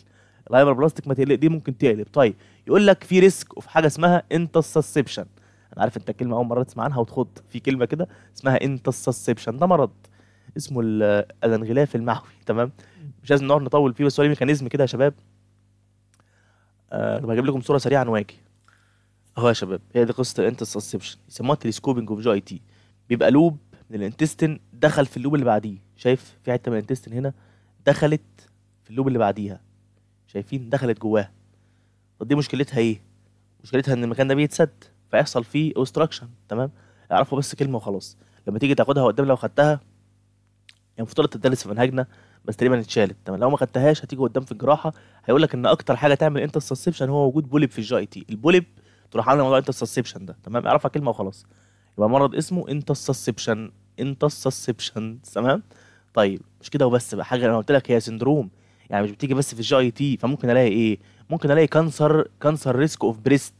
الهايبر بلاستيك ما تقلق دي ممكن تقلب طيب يقول لك في ريسك اوف حاجه اسمها انتسسبشن انا عارف انت الكلمه اول مره تسمع عنها وتخض في كلمه كده اسمها انتسسبشن ده مرض اسمه الانغلاف المعوي تمام مش لازم نقعد نطول فيه بس هو ليه ميكانيزم كده يا شباب أه بجيب لكم صوره سريعه عن واجي اهو يا شباب هي دي قصه الانتسسبشن يسموها تلسكوبنج اوف جي اي تي بيبقى لوب من الانتستن دخل في اللوب اللي بعديه شايف في حته من الانتستن هنا دخلت في اللوب اللي بعديها شايفين دخلت جواها طب دي مشكلتها ايه مشكلتها ان المكان ده بيتسد فيحصل فيه اوستراكشن تمام اعرفوا بس كلمه وخلاص لما تيجي تاخدها قدام لو خدتها يعني المفروض تدرس في منهجنا بس تقريبا اتشالت تمام لو ما خدتهاش هتيجي قدام في الجراحه هيقول لك ان اكتر حاجه تعمل انترسبشن هو وجود بولب في الجي اي تي البولب تروح عامل موضوع انترسبشن ده تمام اعرفها كلمه وخلاص يبقى مرض اسمه انترسبشن انترسبشن تمام طيب مش كده وبس بقى حاجه انا قلت لك هي سندروم يعني مش بتيجي بس في الجي اي تي فممكن الاقي ايه ممكن الاقي كانسر كانسر ريسك اوف بريست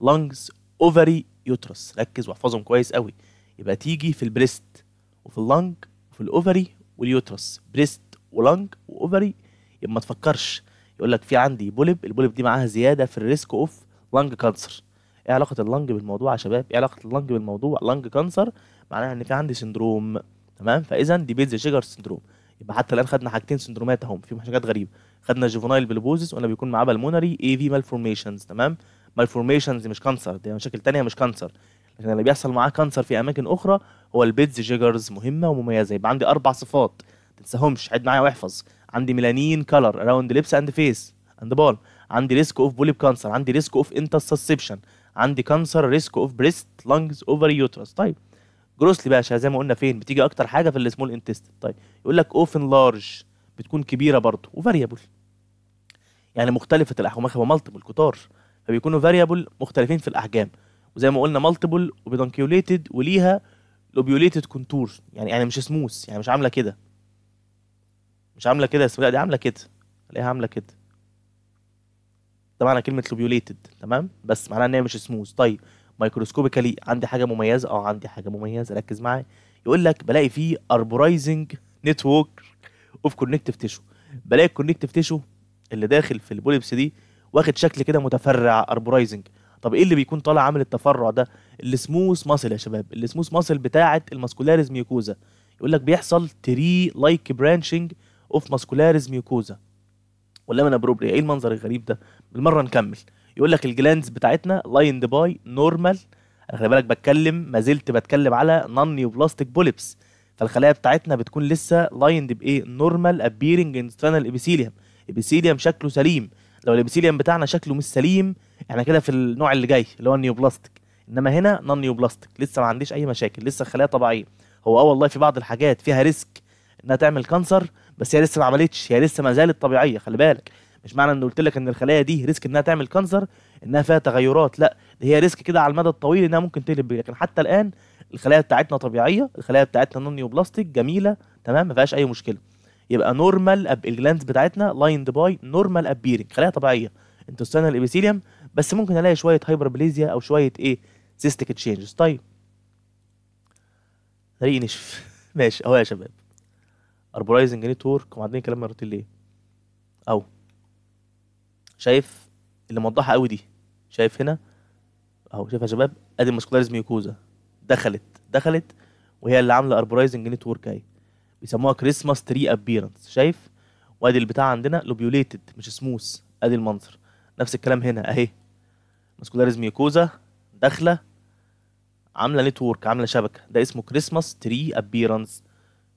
لانجز اوفري يوترس ركز واحفظهم كويس قوي يبقى تيجي في البريست وفي اللنج وفي الاوفري واليوترس بريست ولانج واوفري يبقى ما تفكرش يقول لك في عندي بولب البولب دي معاها زياده في الريسك اوف لانج كانسر ايه علاقه اللنج بالموضوع يا شباب ايه علاقه اللنج بالموضوع لانج كانسر معناها ان في عندي سندروم تمام فاذا دي بيتزا شيجر سندروم يبقى حتى الان خدنا حاجتين سندرومات اهم في حاجات غريبه خدنا جيفونايل بلوبوزيس وانا بيكون معاه بالمونري اي في مالفورميشنز تمام مالفورميشنز مش كانسر دي مشاكل تانية مش كانسر لكن اللي بيحصل معاه كانسر في اماكن اخرى هو البيتز جيجرز مهمه ومميزه يبقى عندي اربع صفات ما تنساهمش عد معايا واحفظ عندي ميلانين كلر اراوند ليبس اند فيس اند بالم عندي ريسك اوف بوليب كانسر عندي ريسك اوف انتسسبشن عندي كانسر ريسك اوف بريست لانجز اوفر يوترس طيب جروسلي بقى زي ما قلنا فين بتيجي اكتر حاجه في السمول انتست طيب يقول لك اوفن لارج بتكون كبيره برضه وفاريبل يعني مختلفه الاحجام هو مالتيبل كتار فبيكونوا فاريبل مختلفين في الاحجام وزي ما قلنا مالتيبل وبيدنكيوليتد وليها لوبيوليتد كونتور يعني يعني مش سموث يعني مش عامله كده مش عامله كده اسمها دي عامله كده الاقيها عامله كده ده معنى كلمه لوبيوليتد تمام بس معناها ان هي مش سموث طيب مايكروسكوبيكالي عندي حاجه مميزه اه عندي حاجه مميزه ركز معايا يقول لك بلاقي فيه اربورايزنج نتورك اوف كونكتيف تيشو بلاقي الكونكتيف تيشو اللي داخل في البوليبس دي واخد شكل كده متفرع اربورايزنج طب ايه اللي بيكون طالع عامل التفرع ده السموث ماسل يا شباب السموث ماسل بتاعه الماسكولاريز ميوكوزا يقول لك بيحصل تري لايك برانشنج اوف ماسكولاريز ميوكوزا ولا من ابروبري ايه المنظر الغريب ده بالمره نكمل يقول لك الجلاندز بتاعتنا لايند باي نورمال انا خلي بالك بتكلم ما زلت بتكلم على نون بلاستيك بوليبس فالخلايا بتاعتنا بتكون لسه لايند بايه نورمال ابيرنج انسترنال ابيثيليوم ابيثيليوم شكله سليم لو الابيثيليوم بتاعنا شكله مش سليم احنا كده في النوع اللي جاي اللي هو بلاستيك انما هنا نون نيوبلاستيك لسه ما عنديش اي مشاكل لسه الخلايا طبيعيه هو اه والله في بعض الحاجات فيها ريسك انها تعمل كانسر بس هي لسه ما عملتش هي لسه ما زالت طبيعيه خلي بالك مش معنى ان قلت لك ان الخلايا دي ريسك انها تعمل كانسر انها فيها تغيرات لا هي ريسك كده على المدى الطويل انها ممكن تقلب لكن حتى الان الخلايا بتاعتنا طبيعيه الخلايا بتاعتنا نون بلاستيك جميله تمام ما فيهاش اي مشكله يبقى نورمال أب... الجلاند بتاعتنا لايند باي نورمال ابيرنج خلايا طبيعيه انتستينال الابيثيليوم بس ممكن الاقي شويه هايبربليزيا او شويه ايه سيستيك تشينجز طيب طريق نشف ماشي اهو يا شباب اربورايزنج نتورك وبعدين كلام مرتين ليه او شايف اللي موضحها قوي دي شايف هنا اهو شايف يا شباب ادي الماسكولاريز ميوكوزا دخلت دخلت وهي اللي عامله اربورايزنج نتورك اهي بيسموها كريسماس تري ابيرنس شايف وادي البتاع عندنا لوبيوليتد مش سموث ادي المنظر نفس الكلام هنا اهي ماسكولاريز ميوكوزا داخله عامله نتورك عامله شبكه ده اسمه كريسماس تري ابيرنس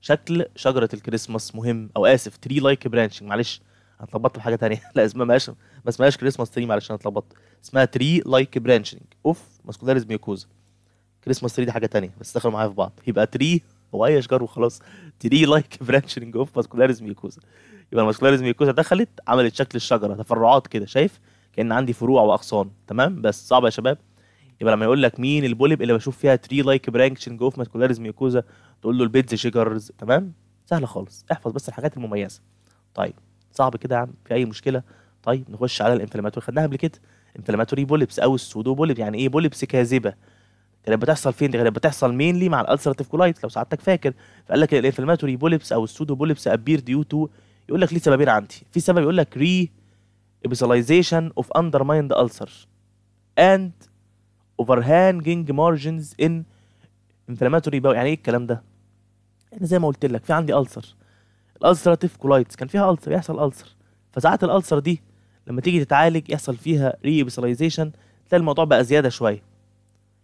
شكل شجره الكريسماس مهم او اسف تري لايك برانشنج معلش انا اتلخبطت في حاجه ثانيه لا اسمها ما ما اسمهاش كريسماس تري معلش انا اتلخبطت اسمها تري لايك برانشنج اوف ماسكولاريز ميوكوزا كريسماس تري دي حاجه ثانيه بس دخلوا معايا في بعض يبقى تري هو اي اشجار وخلاص تري لايك برانشنج اوف ماسكولاريز ميوكوزا يبقى الماسكولاريز ميوكوزا دخلت عملت شكل الشجره تفرعات كده شايف كان عندي فروع واغصان تمام بس صعب يا شباب يبقى لما يقول لك مين البوليب اللي بشوف فيها تري لايك برانكشن جوف ماسكولاريز ميوكوزا تقول له البيتز شيجرز تمام سهله خالص احفظ بس الحاجات المميزه طيب صعب كده يا عم في اي مشكله طيب نخش على الانفلاماتوري خدناها قبل كده انفلاماتوري بوليبس او السودو بوليب يعني ايه بوليبس كاذبه كانت بتحصل فين دي كانت بتحصل مينلي مع الالسرتيف كولايت لو سعادتك فاكر فقال لك الانفلاماتوري بوليبس او السودو بوليبس ابير ديو تو يقول لك ليه سببين عندي في سبب يقول لك ري ابيساليزيشن اوف اندرمايند السر اند overhanging margins in inflammatory bowel يعني ايه الكلام ده؟ احنا يعني زي ما قلت لك في عندي ألسر الألسر كولايتس كان فيها ألسر يحصل ألسر فساعات الألسر دي لما تيجي تتعالج يحصل فيها ريبسلايزيشن تلاقي الموضوع بقى زيادة شوية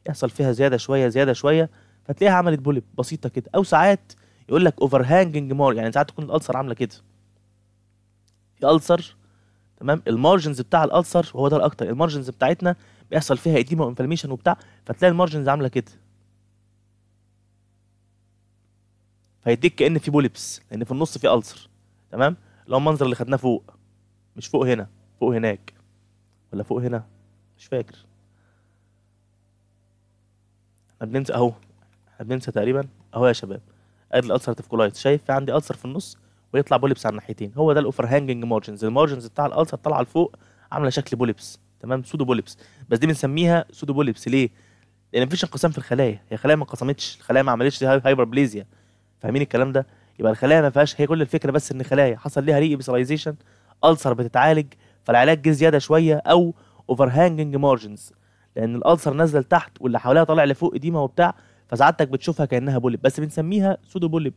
يحصل فيها زيادة شوية زيادة شوية فتلاقيها عملت بوليب بسيطة كده أو ساعات يقول لك overhanging مار يعني ساعات تكون الألسر عاملة كده في ألسر تمام المارجنز بتاع الالسر هو ده الاكتر المارجنز بتاعتنا بيحصل فيها اديما وانفلاميشن وبتاع فتلاقي المارجنز عامله كده فيديك كان في بوليبس لان في النص في السر تمام اللي هو المنظر اللي خدناه فوق مش فوق هنا فوق هناك ولا فوق هنا مش فاكر احنا بننسى اهو احنا بننسى تقريبا اهو يا شباب ادي الالسر تفكولايت شايف في عندي السر في النص ويطلع بوليبس على الناحيتين هو ده الاوفر هانجنج مارجنز المارجنز بتاع الالسر طالعه لفوق عامله شكل بوليبس تمام سودو بوليبس بس دي بنسميها سودو بوليبس ليه؟ لان مفيش انقسام في الخلايا هي الخلايا ما انقسمتش الخلايا ما عملتش هايبر بليزيا فاهمين الكلام ده؟ يبقى الخلايا ما فيهاش هي كل الفكره بس ان خلايا حصل ليها ري ابيسلايزيشن الالسر بتتعالج فالعلاج جه زياده شويه او اوفر هانجنج مارجنز لان الالسر نازله لتحت واللي حواليها طالع لفوق ديما وبتاع فسعادتك بتشوفها كانها بوليب بس بنسميها سودو بوليب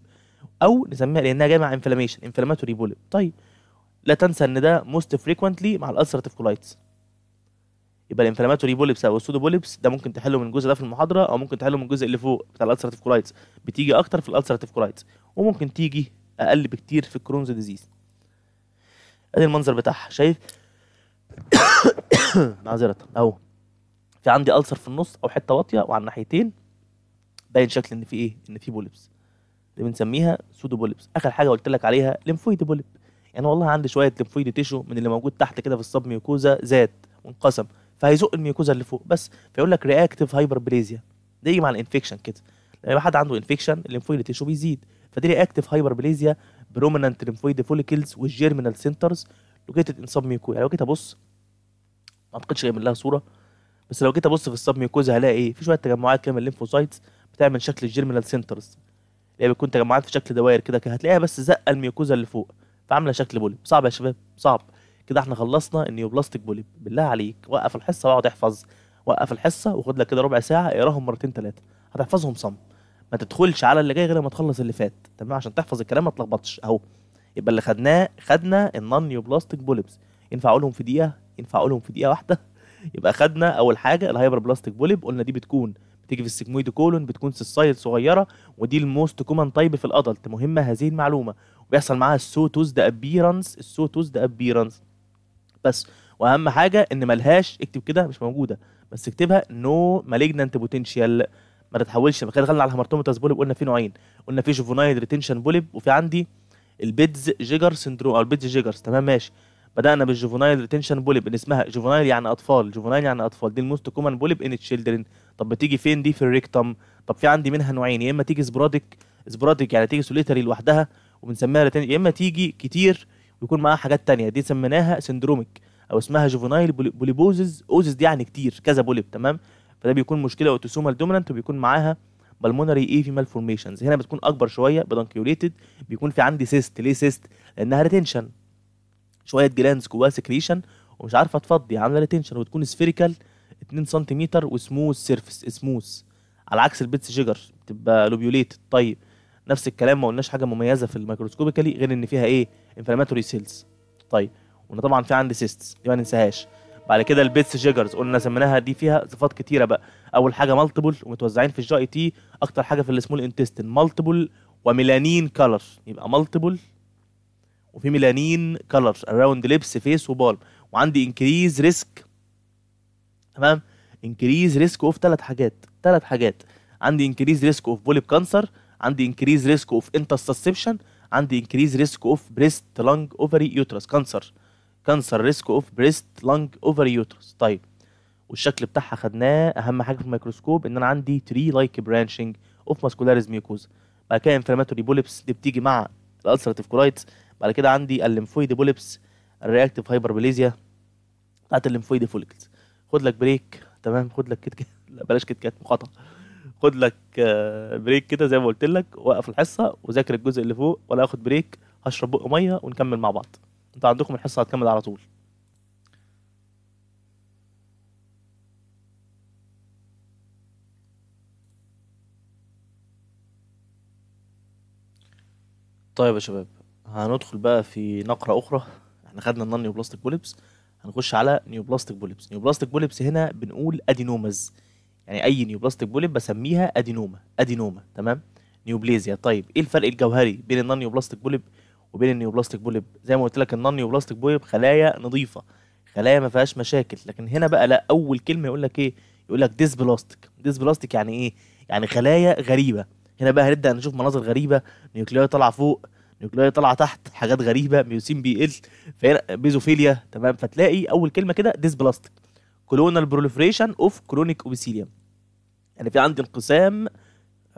او نسميها لانها جايه مع انفلاميشن انفلاماتوري بوليب طيب لا تنسى ان ده موست فريكوينتلي مع الالسرتيف كولايتس يبقى الانفلاماتوري بوليبس او السودو بوليبس ده ممكن تحله من الجزء ده في المحاضره او ممكن تحله من الجزء اللي فوق بتاع الالسرتيف كولايتس بتيجي اكتر في الالسرتيف كولايتس وممكن تيجي اقل بكتير في الكرونز ديزيز ادي المنظر بتاعها شايف معذره اهو في عندي ألسر في النص او حته واطيه وعلى الناحيتين باين شكل ان في ايه ان في بوليبس اللي بنسميها سودو بوليبس اخر حاجه قلت لك عليها ليمفويد بوليب يعني والله عندي شويه ليمفويد تيشو من اللي موجود تحت كده في الصب ميوكوزا زاد وانقسم فهيزق الميوكوزا اللي فوق بس فيقول لك رياكتيف هايبربليزيا ده يجي مع الانفكشن كده لما يبقى حد عنده انفكشن الليمفويد تيشو بيزيد فدي رياكتيف هايبربليزيا برومينانت ليمفويد فوليكلز والجيرمينال سنترز لوكيتد ان صب ميوكوزا يعني لو جيت ابص ما اعتقدش هيعمل لها صوره بس لو جيت ابص في الصب ميوكوزا هلاقي ايه في شويه تجمعات كده من الليمفوسايتس بتعمل شكل الجيرمينال سنترز اللي هي بتكون تجمعات في شكل دوائر كده هتلاقيها بس زقه الميوكوزا اللي فوق فعامله شكل بوليب صعب يا شباب صعب كده احنا خلصنا النيوبلاستيك بوليب بالله عليك وقف الحصه واقعد احفظ وقف الحصه وخد لك كده ربع ساعه اقراهم مرتين ثلاثه هتحفظهم صم ما تدخلش على اللي جاي غير ما تخلص اللي فات تمام عشان تحفظ الكلام ما تلخبطش اهو يبقى اللي خدناه خدنا النون نيوبلاستيك بوليبس ينفع اقولهم في دقيقه ينفع اقولهم في دقيقه واحده يبقى خدنا اول حاجه الهايبر بلاستيك بوليب قلنا دي بتكون بتيجي في السيجمويد كولون بتكون سيسايد صغيره ودي الموست كومن تايب في الادلت مهمه هذه المعلومه وبيحصل معاها السوتوز ذا ابيرنس السوتوز ذا ابيرنس بس واهم حاجه ان ملهاش اكتب كده مش موجوده بس اكتبها نو مالجنانت بوتنشال ما تتحولش ما دخلنا على الهمرتوميتاس بوليب قلنا في نوعين قلنا في جوفونايد ريتنشن بوليب وفي عندي البيدز جيجر سندروم او البيدز جيجرز تمام ماشي بدانا بالجوفونايل ريتنشن بوليب اللي اسمها جوفونايل يعني اطفال جوفونايل يعني اطفال دي الموست كومن بوليب ان تشيلدرن طب بتيجي فين دي في الريكتم طب في عندي منها نوعين يا اما تيجي سبرادك سبرادك يعني تيجي سوليتري لوحدها وبنسميها ريتنشن يا اما تيجي كتير ويكون معاها حاجات تانية دي سميناها سندروميك او اسمها جوفونايل بوليبوزز اوزز دي يعني كتير كذا بوليب تمام فده بيكون مشكله اوتوسومال دومينانت وبيكون معاها بالمونري اي فيمال فورميشنز هنا بتكون اكبر شويه بدنكيوليتد بيكون في عندي سيست ليه سيست لانها ريتنشن شويه جلانز جواها سكريشن ومش عارفه تفضي عامله ريتنشن وتكون سفيريكال 2 سنتيمتر وسموث سيرفيس سموث على عكس البيتس جيجر بتبقى لوبيوليتد طيب نفس الكلام ما قلناش حاجه مميزه في الميكروسكوبيكالي غير ان فيها ايه انفلاماتوري سيلز طيب وانا طبعا في عندي سيستس دي ما ننساهاش بعد كده البيتس جيجرز قلنا سميناها دي فيها صفات كتيره بقى اول حاجه مالتيبل ومتوزعين في الجي اي تي اكتر حاجه في السمول انتستين مالتيبل وميلانين كلر يبقى مالتيبل وفي ميلانين كلرز اراوند لبس فيس وبالم وعندي انكريز ريسك تمام انكريز ريسك اوف ثلاث حاجات ثلاث حاجات عندي انكريز ريسك اوف بوليب كانسر عندي انكريز ريسك اوف انتستسبشن عندي انكريز ريسك اوف بريست لانج اوفري يوترس كانسر كانسر ريسك اوف بريست لانج اوفري يوترس طيب والشكل بتاعها خدناه اهم حاجه في الميكروسكوب ان انا عندي تري لايك برانشنج اوف ماسكولاريز ميكوز بعد كده انفلاماتوري بوليبس دي بتيجي مع الالسراتيف كولايتس بعد كده عندي الليمفويد بوليبس الرياكتيف هايبربليزيا بتاعت الليمفويد فوليكلز خد لك بريك تمام خد لك كيت كات لا بلاش كيت كات مقاطعه خد لك آه، بريك كده زي ما قلت لك وقف الحصه وذاكر الجزء اللي فوق ولا اخد بريك هشرب بق ميه ونكمل مع بعض انتوا عندكم الحصه هتكمل على طول طيب يا شباب هندخل بقى في نقرة أخرى احنا خدنا النون نيو بلاستيك بوليبس هنخش على نيو بلاستيك بوليبس نيو بلاستيك بوليبس هنا بنقول أدينومز يعني أي نيو بلاستيك بوليب بسميها أدينوما أدينوما تمام نيوبليزيا طيب ايه الفرق الجوهري بين النون نيو بلاستيك بوليب وبين النيو بلاستيك بوليب زي ما قلت لك النون نيو بلاستيك بوليب خلايا نظيفة خلايا ما فيهاش مشاكل لكن هنا بقى لا أول كلمة يقول لك إيه يقول لك ديس بلاستيك ديس بلاستيك يعني إيه يعني خلايا غريبة هنا بقى هنبدا نشوف مناظر غريبه نيوكليوي طالعه فوق نيوكلاي طالعه تحت حاجات غريبه ميوسين بيقل بيزوفيليا تمام فتلاقي اول كلمه كده ديس بلاستيك كلونال بروليفريشن اوف كرونيك اوبيسيليا يعني في عندي انقسام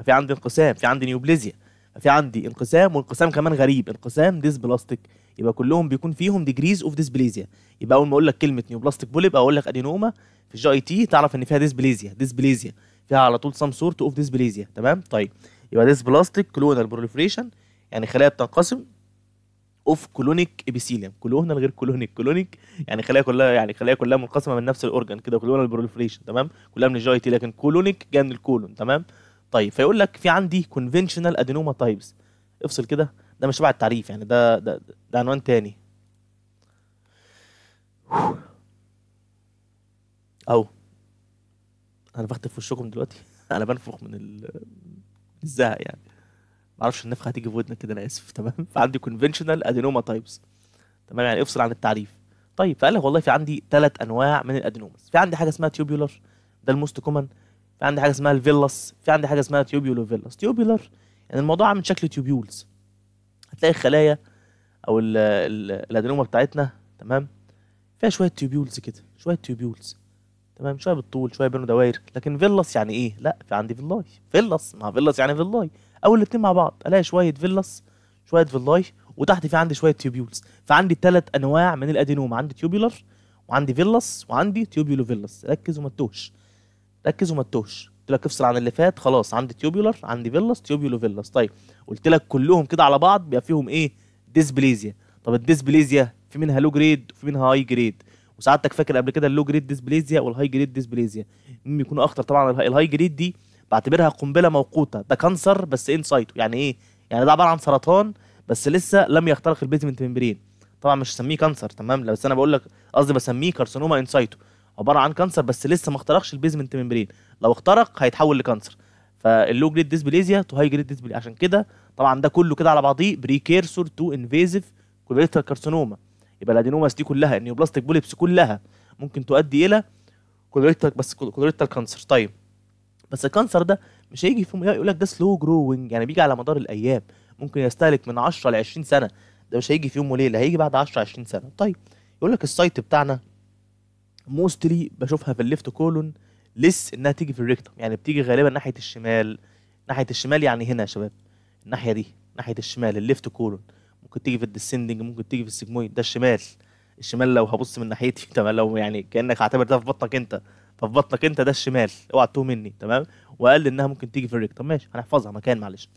في عندي انقسام في عندي نيوبليزيا في عندي انقسام وانقسام كمان غريب انقسام ديس بلاستيك يبقى كلهم بيكون فيهم ديجريز اوف ديسبليزيا يبقى اول ما اقول لك كلمه نيوبلاستيك بوليب اقول لك ادينوما في الجي اي تي تعرف ان فيها ديسبليزيا ديسبليزيا فيها على طول سام سورت اوف ديسبليزيا تمام طيب يبقى بلاستيك كلونال بروليفريشن يعني خلايا بتنقسم اوف كولونيك ابيثيليوم كلونا غير كلونيك كلونيك يعني خلايا كلها يعني خلايا كلها منقسمه من نفس الاورجن كده كلونال البروليفريشن تمام كلها من الجي تي لكن كولونيك جايه من الكولون تمام طيب فيقول لك في عندي كونفنشنال ادينوما تايبس افصل كده ده مش تبع التعريف يعني ده ده ده عنوان تاني او انا بختف في وشكم دلوقتي انا بنفخ من الزهق يعني معرفش النفخه هتيجي في ودنك كده انا اسف تمام فعندي كونفنشنال ادينوما تايبس تمام يعني افصل عن التعريف طيب فقال لك والله في عندي ثلاث انواع من الادينومز في عندي حاجه اسمها تيوبولار ده الموست كومن في عندي حاجه اسمها الفيلاس في عندي حاجه اسمها تيوبولو فيلاس تيوبولار يعني الموضوع عامل شكل تيوبيولز هتلاقي الخلايا او الـ الـ الادينوما بتاعتنا تمام فيها شويه تيوبيولز كده شويه تيوبيولز تمام شويه بالطول شويه بينه دوائر لكن فيلاس يعني ايه لا في عندي فيلاي فيلاس ما فيلاس يعني فيلاي او الاثنين مع بعض الاقي شويه فيلاس شويه فيلاي وتحت في عندي شويه تيوبيولز فعندي ثلاث انواع من الادينوم عندي تيوبيولر وعندي فيلاس وعندي تيوبيولو فيلاس ركز وما تتوهش ركز وما تتوهش قلت لك افصل عن اللي فات خلاص عندي تيوبيولر عندي فيلاس تيوبيولو فيلاس طيب قلت لك كلهم كده على بعض بيبقى فيهم ايه ديسبليزيا طب الديسبليزيا في منها لو جريد وفي منها هاي جريد وسعادتك فاكر قبل كده اللو جريد ديسبليزيا والهاي جريد ديسبليزيا بيكونوا اخطر طبعا الهاي جريد دي بعتبرها قنبله موقوته ده كانسر بس انسايتو يعني ايه يعني ده عباره عن سرطان بس لسه لم يخترق البيزمنت ممبرين طبعا مش هسميه كانسر تمام بس انا بقول لك قصدي بسميه كارسينوما انسايتو عباره عن كانسر بس لسه ما اخترقش البيزمنت ممبرين لو اخترق هيتحول لكانسر فاللو جريد ديسبليزيا تو هاي جريد ديسبليزيا عشان كده طبعا ده كله كده على بعضيه بريكيرسور تو انفيزيف كوليتال كارسينوما يبقى الادينوماس دي كلها النيوبلاستيك بوليبس كلها ممكن تؤدي الى كوليتال بس كوليتال كانسر طيب بس الكانسر ده مش هيجي في يوم يقول لك ده سلو جروينج يعني بيجي على مدار الايام ممكن يستهلك من 10 ل 20 سنه ده مش هيجي في يوم وليله هيجي بعد 10 20 سنه طيب يقول لك السايت بتاعنا موستلي بشوفها في الليفت كولون لس انها تيجي في الريكتم يعني بتيجي غالبا ناحيه الشمال ناحيه الشمال يعني هنا يا شباب الناحيه دي ناحيه الشمال الليفت كولون ممكن تيجي في الديسندنج ممكن تيجي في السجمويد ده الشمال الشمال لو هبص من ناحيتي تمام لو يعني كانك هعتبر ده في بطنك انت فبطنك انت ده الشمال اوعى تتوه مني تمام وقال لي انها ممكن تيجي في الريك طب ماشي هنحفظها مكان معلش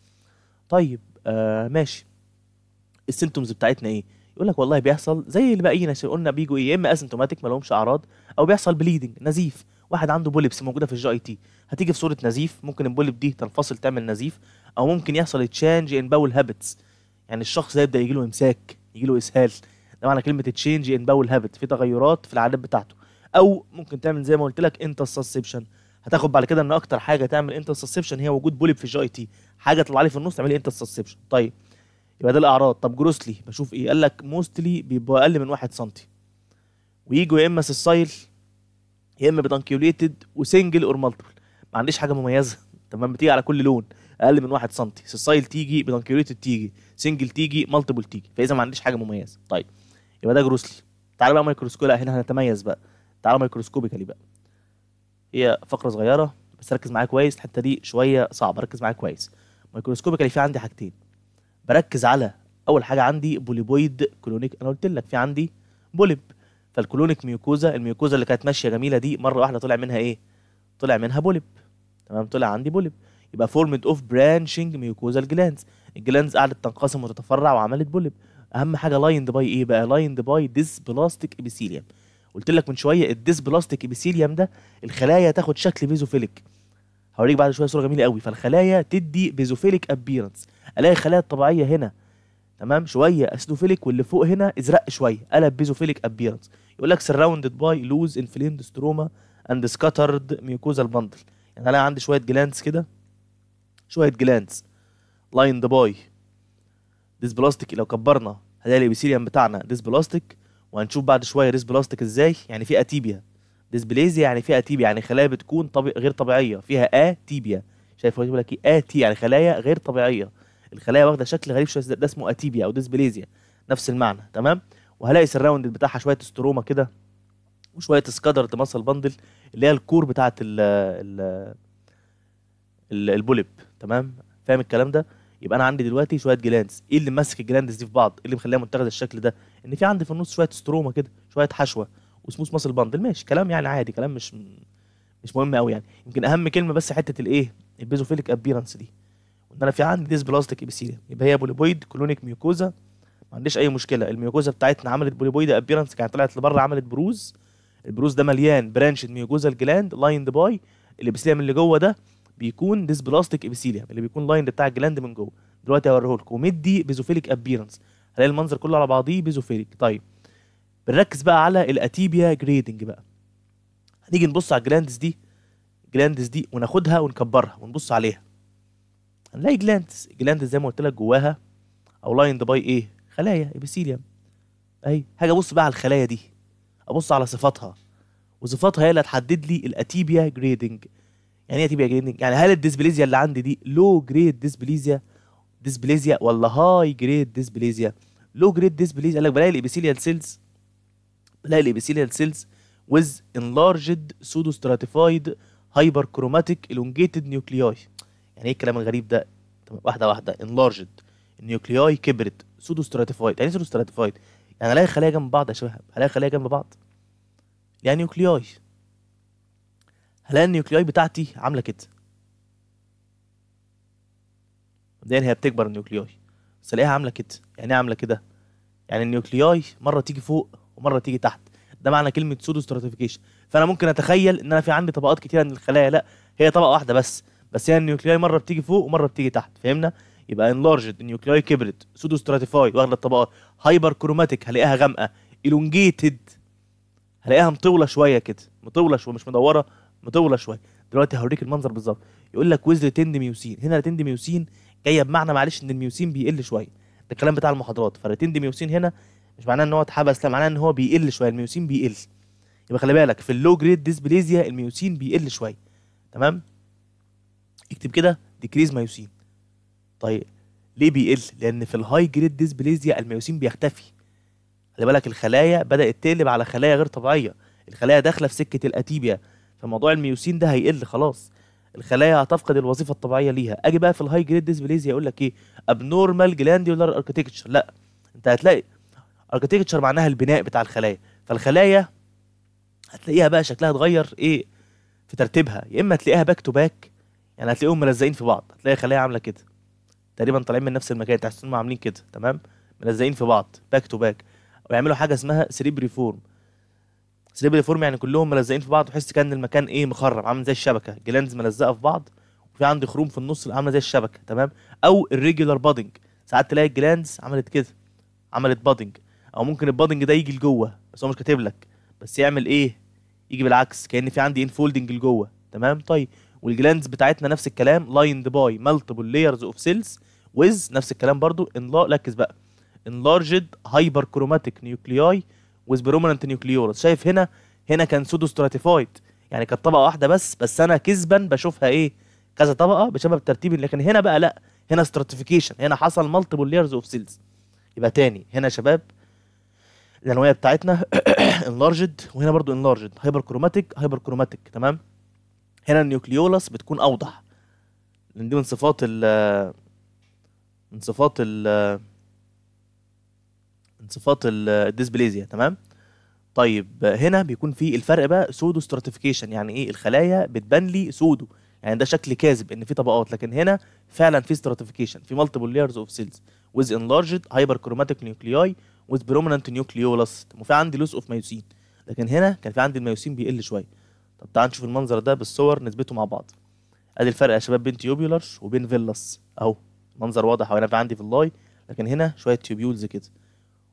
طيب آه ماشي السيمتومز بتاعتنا ايه يقول لك والله بيحصل زي اللي بقينا قلنا بيجوا ايه يا اما اسيمتوماتيك ما لهمش اعراض او بيحصل بليدنج نزيف واحد عنده بوليبس موجوده في الجي اي تي هتيجي في صوره نزيف ممكن البوليب دي تنفصل تعمل نزيف او ممكن يحصل تشينج ان باول هابتس يعني الشخص ده يبدا يجي له امساك يجي له اسهال ده معنى كلمه تشينج ان باول هابت في تغيرات في العادات بتاعته او ممكن تعمل زي ما قلت لك انترسبشن هتاخد بعد كده ان اكتر حاجه تعمل انترسبشن هي وجود بوليب في جي تي حاجه تطلع لي في النص تعمل انترسبشن طيب يبقى ده الاعراض طب جروسلي بشوف ايه قال لك موستلي بيبقى اقل من 1 سم ويجوا يا اما سيسايل يا اما بتانكيوليتد وسنجل اور مالتيبل ما عنديش حاجه مميزه تمام بتيجي على كل لون اقل من 1 سم سيسايل تيجي بتانكيوليتد تيجي سنجل تيجي مالتيبل تيجي فاذا ما عنديش حاجه مميزه طيب يبقى ده جروسلي تعالى بقى مايكروسكولا هنا هنتميز بقى تعالى مايكروسكوبيكالي بقى هي فقره صغيره بس ركز معايا كويس الحته دي شويه صعبه ركز معايا كويس مايكروسكوبيكالي في عندي حاجتين بركز على اول حاجه عندي بوليبويد كلونيك انا قلت لك في عندي بوليب فالكلونيك ميوكوزا الميوكوزا اللي كانت ماشيه جميله دي مره واحده طلع منها ايه طلع منها بوليب تمام طلع عندي بوليب يبقى فورمد اوف برانشنج ميوكوزا الجلانز الجلانز قعدت تنقسم وتتفرع وعملت بوليب اهم حاجه لايند باي ايه بقى لايند باي ديس بلاستيك ابيثيليوم قلت لك من شويه الديس بلاستيك ابيثيليوم ده الخلايا تاخد شكل بيزوفيليك هوريك بعد شويه صوره جميله قوي فالخلايا تدي بيزوفيليك ابييرنس الاقي الخلايا الطبيعيه هنا تمام شويه اسيدوفيليك واللي فوق هنا ازرق شويه قلب بيزوفيليك ابييرنس يقول لك سراوندد باي لوز انفليمد ستروما اند سكاترد ميوكوزا الباندل يعني الاقي عندي شويه جلانس كده شويه جلانس لايند باي ديس بلاستيك لو كبرنا هنلاقي الابيثيليوم بتاعنا ديس بلاستيك وهنشوف بعد شويه ريس بلاستيك ازاي يعني في اتيبيا ديسبليزيا يعني في اتيبيا يعني خلايا بتكون طبي... غير طبيعيه فيها اتيبيا شايف هو بيقول لك ايه اتي يعني خلايا غير طبيعيه الخلايا واخده شكل غريب شويه ده اسمه اتيبيا او ديسبليزيا نفس المعنى تمام وهلاقي سراوند بتاعها شويه استروما كده وشويه سكادر تمثل بندل اللي هي الكور بتاعه ال البوليب تمام فاهم الكلام ده يبقى انا عندي دلوقتي شويه جلاندز ايه اللي ماسك الجلاندز دي في بعض ايه اللي مخليها متاخده الشكل ده ان في عندي في النص شويه ستروما كده شويه حشوه وسموث ماسل بندل ماشي كلام يعني عادي كلام مش مش مهم قوي يعني يمكن اهم كلمه بس حته الايه البيزوفيليك ابيرنس دي وان انا في عندي ديز بلاستيك ابيثيليا يبقى هي بوليبويد كلونيك ميوكوزا ما عنديش اي مشكله الميوكوزا بتاعتنا عملت بوليبويد ابيرنس كانت طلعت لبره عملت بروز البروز ده مليان برانشد ميوكوزا الجلاند لايند باي اللي من اللي جوه ده بيكون ديسبلاستيك ابيثيليوم اللي بيكون لايند بتاع الجلاند من جوه دلوقتي هوريه لكم ومدي بيزوفيليك ابيرنس هلاقي المنظر كله على بعضيه بيزوفيليك طيب بنركز بقى على الاتيبيا جريدنج بقى هنيجي نبص على الجلاندز دي الجلاندز دي وناخدها ونكبرها ونبص عليها هنلاقي جلاندز جلاندز زي ما قلت لك جواها او لايند باي ايه خلايا ابيثيليوم اهي هاجي ابص بقى على الخلايا دي ابص على صفاتها وصفاتها هي اللي هتحدد لي الاتيبيا جريدنج يعني ايه تيبيا جريدنج يعني هل الديسبليزيا اللي عندي دي لو جريد ديسبليزيا ديسبليزيا ولا هاي جريد ديسبليزيا لو جريد ديسبليزيا قال لك بلاقي الابيثيليال سيلز بلاقي الابيثيليال سيلز with enlarged هايبر hyperchromatic elongated nuclei يعني ايه الكلام الغريب ده واحده واحده enlarged النيوكلياي كبرت ستراتيفايد يعني ستراتيفايد يعني الاقي خلايا جنب بعض يا شباب الاقي خلايا جنب بعض يعني نيوكلياي هلاقي النيوكلياي بتاعتي عامله كده مبدئيا هي بتكبر النيوكلياي بس الاقيها عامله كده يعني ايه عامله كده يعني النيوكلياي مره تيجي فوق ومره تيجي تحت ده معنى كلمه سودو ستراتيفيكيشن فانا ممكن اتخيل ان انا في عندي طبقات كتيره من الخلايا لا هي طبقه واحده بس بس هي النيوكلياي مره بتيجي فوق ومره بتيجي تحت فهمنا يبقى انلارجد النيوكلياي كبرت سودو ستراتيفاي واخده الطبقات هايبر كروماتيك هلاقيها غامقه الونجيتد هلاقيها مطوله شويه كده مطوله شويه مش مدوره مطوله شويه دلوقتي هوريك المنظر بالظبط يقول لك وزر تند ميوسين هنا تند ميوسين جايه بمعنى معلش ان الميوسين بيقل شويه ده الكلام بتاع المحاضرات فرتند ميوسين هنا مش معناه ان هو اتحبس لا معناه ان هو بيقل شويه الميوسين بيقل يبقى خلي بالك في اللو جريد ديسبليزيا الميوسين بيقل شويه تمام اكتب كده ديكريز مايوسين طيب ليه بيقل لان في الهاي جريد ديسبليزيا الميوسين بيختفي خلي بالك الخلايا بدات تقلب على خلايا غير طبيعيه الخلايا داخله في سكه الاتيبيا فموضوع الميوسين ده هيقل خلاص الخلايا هتفقد الوظيفه الطبيعيه ليها اجي بقى في الهاي جريد ديسبليزيا يقول لك ايه ابنورمال جلانديولار اركتكتشر لا انت هتلاقي اركتكتشر معناها البناء بتاع الخلايا فالخلايا هتلاقيها بقى شكلها اتغير ايه في ترتيبها يا اما تلاقيها باك تو باك يعني هتلاقيهم ملزقين في بعض هتلاقي خلايا عامله كده تقريبا طالعين من نفس المكان تحسهم عاملين كده تمام ملزقين في بعض باك تو باك ويعملوا حاجه اسمها سريبري فورم سليبري يعني كلهم ملزقين في بعض وحس كان المكان ايه مخرب عامل زي الشبكه جلاندز ملزقه في بعض وفي عندي خروم في النص عامله زي الشبكه تمام او الريجولار بادنج ساعات تلاقي الجلاندز عملت كده عملت بادنج او ممكن البادنج ده يجي لجوه بس هو مش كاتب لك بس يعمل ايه يجي بالعكس كان في عندي انفولدنج لجوه تمام طيب والجلاندز بتاعتنا نفس الكلام لايند باي مالتيبل لايرز اوف سيلز ويز نفس الكلام برضو ان لا ركز بقى انلارجد هايبر كروماتيك نيوكلياي with prominent nucleolus شايف هنا هنا كان سودو ستراتيفايد يعني كانت طبقه واحده بس بس انا كذبا بشوفها ايه كذا طبقه بسبب الترتيب لكن هنا بقى لا هنا ستراتيفيكيشن هنا حصل مالتيبل ليرز اوف سيلز يبقى تاني هنا شباب الانويه بتاعتنا انلارجد وهنا برضو انلارجد هايبر كروماتيك هايبر كروماتيك تمام هنا النيوكليولاس بتكون اوضح لان دي من صفات ال من صفات ال صفات الديسبليزيا تمام طيب هنا بيكون في الفرق بقى سودو ستراتيفيكيشن يعني ايه الخلايا بتبان لي سودو يعني ده شكل كاذب ان في طبقات لكن هنا فعلا في ستراتيفيكيشن في مالتيبل لايرز اوف سيلز ويز انلارجد هايبر كروماتيك نيوكلياي ويز برومننت نيوكليولس وفي عندي لوس اوف مايوسين لكن هنا كان في عندي المايوسين بيقل شويه طب تعال نشوف المنظر ده بالصور نثبته مع بعض ادي الفرق يا شباب بين تيوبيولارز وبين فيلاس اهو منظر واضح وانا في عندي فيلاي لكن هنا شويه تيوبيولز كده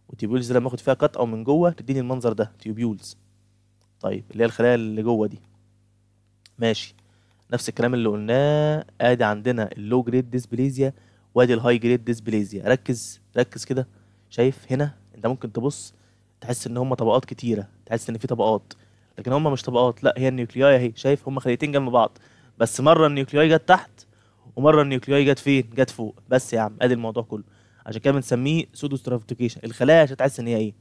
والتيبيولز لما اخد فيها كات او من جوه تديني المنظر ده تيبيولز طيب اللي هي الخلايا اللي جوه دي ماشي نفس الكلام اللي قلناه ادي عندنا اللو جريد ديسبليزيا وادي الهاي جريد ديسبليزيا ركز ركز كده شايف هنا انت ممكن تبص تحس ان هم طبقات كتيره تحس ان في طبقات لكن هم مش طبقات لا هي النيوكلياي اهي شايف هم خليتين جنب بعض بس مره النيوكلياي جت تحت ومره النيوكلياي جت فين جت فوق بس يا عم ادي الموضوع كله عشان كده بنسميه سودو ستراتيفيكيشن الخلايا عشان تحس ان هي ايه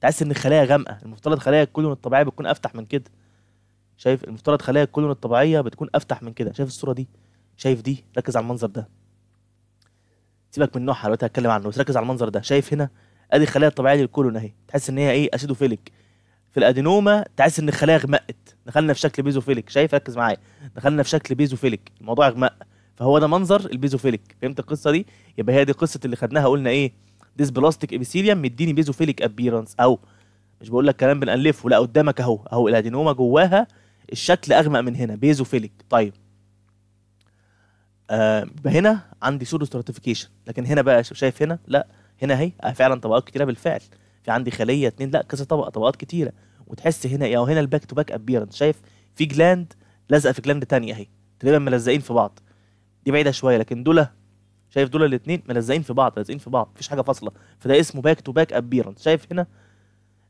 تحس ان الخلايا غامقه المفترض خلايا الكولون الطبيعيه بتكون افتح من كده شايف المفترض خلايا الكولون الطبيعيه بتكون افتح من كده شايف الصوره دي شايف دي ركز على المنظر ده سيبك من نوعها دلوقتي هتكلم عنه بس ركز على المنظر ده شايف هنا ادي الخلايا الطبيعيه للكولون اهي تحس ان هي ايه اسيدوفيليك في الادينوما تحس ان الخلايا غمقت دخلنا في شكل بيزوفيليك شايف ركز معايا دخلنا في شكل بيزوفيليك الموضوع غمق فهو ده منظر البيزوفيليك فهمت القصه دي يبقى هي دي قصه اللي خدناها قلنا ايه ديس بلاستيك ابيثيليوم مديني بيزوفيليك ابيرنس او مش بقول لك كلام بنالفه لا قدامك اهو اهو الادينوما جواها الشكل اغمق من هنا بيزوفيليك طيب آه هنا عندي سودو ستراتيفيكيشن لكن هنا بقى شايف هنا لا هنا اهي آه، فعلا طبقات كتيره بالفعل في عندي خليه اتنين لا كذا طبقه طبقات كتيره وتحس هنا او إيه؟ هنا الباك تو باك ابيرنس شايف في جلاند لازقه في جلاند تانية اهي تقريبا ملزقين في بعض دي بعيده شويه لكن دول شايف دول الاثنين ملزقين في بعض لازقين في بعض مفيش حاجه فاصله فده اسمه باك تو باك ابيرنس شايف هنا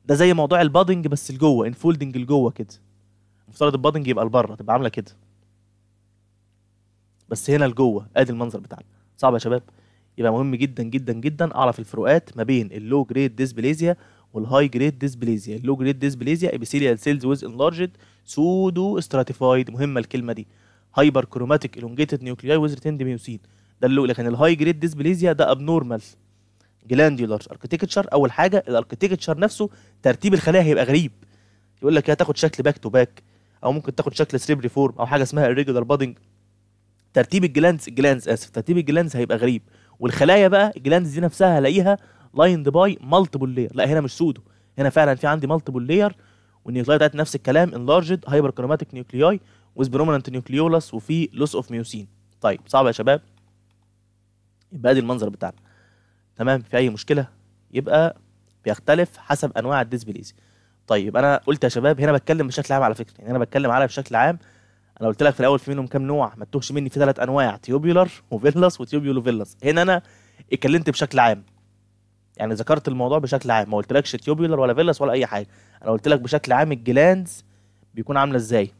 ده زي موضوع البادنج بس لجوه انفولدنج لجوه كده مفترض البادنج يبقى لبره تبقى عامله كده بس هنا لجوه ادي المنظر بتاعنا صعب يا شباب يبقى مهم جدا جدا جدا اعرف الفروقات ما بين اللو جريد ديسبليزيا والهاي جريد ديسبليزيا اللو جريد ديسبليزيا ابيثيليال سيلز ويز انلارجد سودو استراتيفايد مهمه الكلمه دي هايبر كروماتيك الونجيتد نيوكلياي وذ ريتيند ميوسين ده اللي لكن الهاي جريد ديسبليزيا ده ابنورمال جلانديولار اركتكتشر اول حاجه الاركتكتشر نفسه ترتيب الخلايا هيبقى غريب يقول لك هتاخد شكل باك تو باك او ممكن تاخد شكل سريبري فورم او حاجه اسمها الريجولار بادنج ترتيب الجلاندز الجلاندز اسف ترتيب الجلاندز هيبقى غريب والخلايا بقى الجلاندز دي نفسها هلاقيها لايند باي مالتيبل لاير لا هنا مش سودو هنا فعلا في عندي مالتيبل لاير والنيوكلاي بتاعت نفس الكلام انلارجد هايبر كروماتيك نيوكلياي with prominent وفي لوس اوف ميوسين طيب صعب يا شباب يبقى ادي المنظر بتاعنا تمام في اي مشكله يبقى بيختلف حسب انواع الديسبليز طيب انا قلت يا شباب هنا بتكلم بشكل عام على فكره يعني انا بتكلم على بشكل عام انا قلت لك في الاول في منهم كام نوع ما تتوهش مني في ثلاث انواع تيوبيولر وفيلس وتيوبيولوفيلس هنا انا اتكلمت بشكل عام يعني ذكرت الموضوع بشكل عام ما قلتلكش تيوبيولر ولا فيلس ولا اي حاجه انا قلت لك بشكل عام الجلاندز بيكون عامله ازاي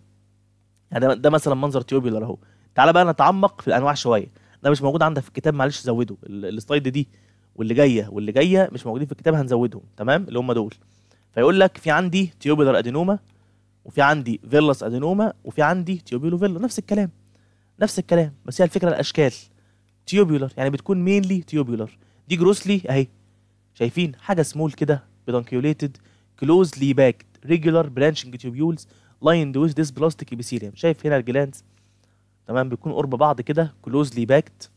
يعني ده, ده مثلا منظر تيوبيولار اهو تعالى بقى نتعمق في الانواع شويه ده مش موجود عندك في الكتاب معلش زوده السلايد دي واللي جايه واللي جايه مش موجودين في الكتاب هنزودهم تمام اللي هم دول فيقول لك في عندي تيوبيولار ادينوما وفي عندي فيلاس ادينوما وفي عندي تيوبيولو فيلا نفس الكلام نفس الكلام بس هي الفكره الاشكال تيوبيولار يعني بتكون مينلي تيوبيولار دي جروسلي اهي شايفين حاجه سمول كده بدنكيوليتد كلوزلي باكد ريجولار برانشنج تيوبيولز لايند ويز ديس بلاستيك ابيثيليوم شايف هنا الجلانز تمام بيكون قرب بعض كده كلوزلي باكت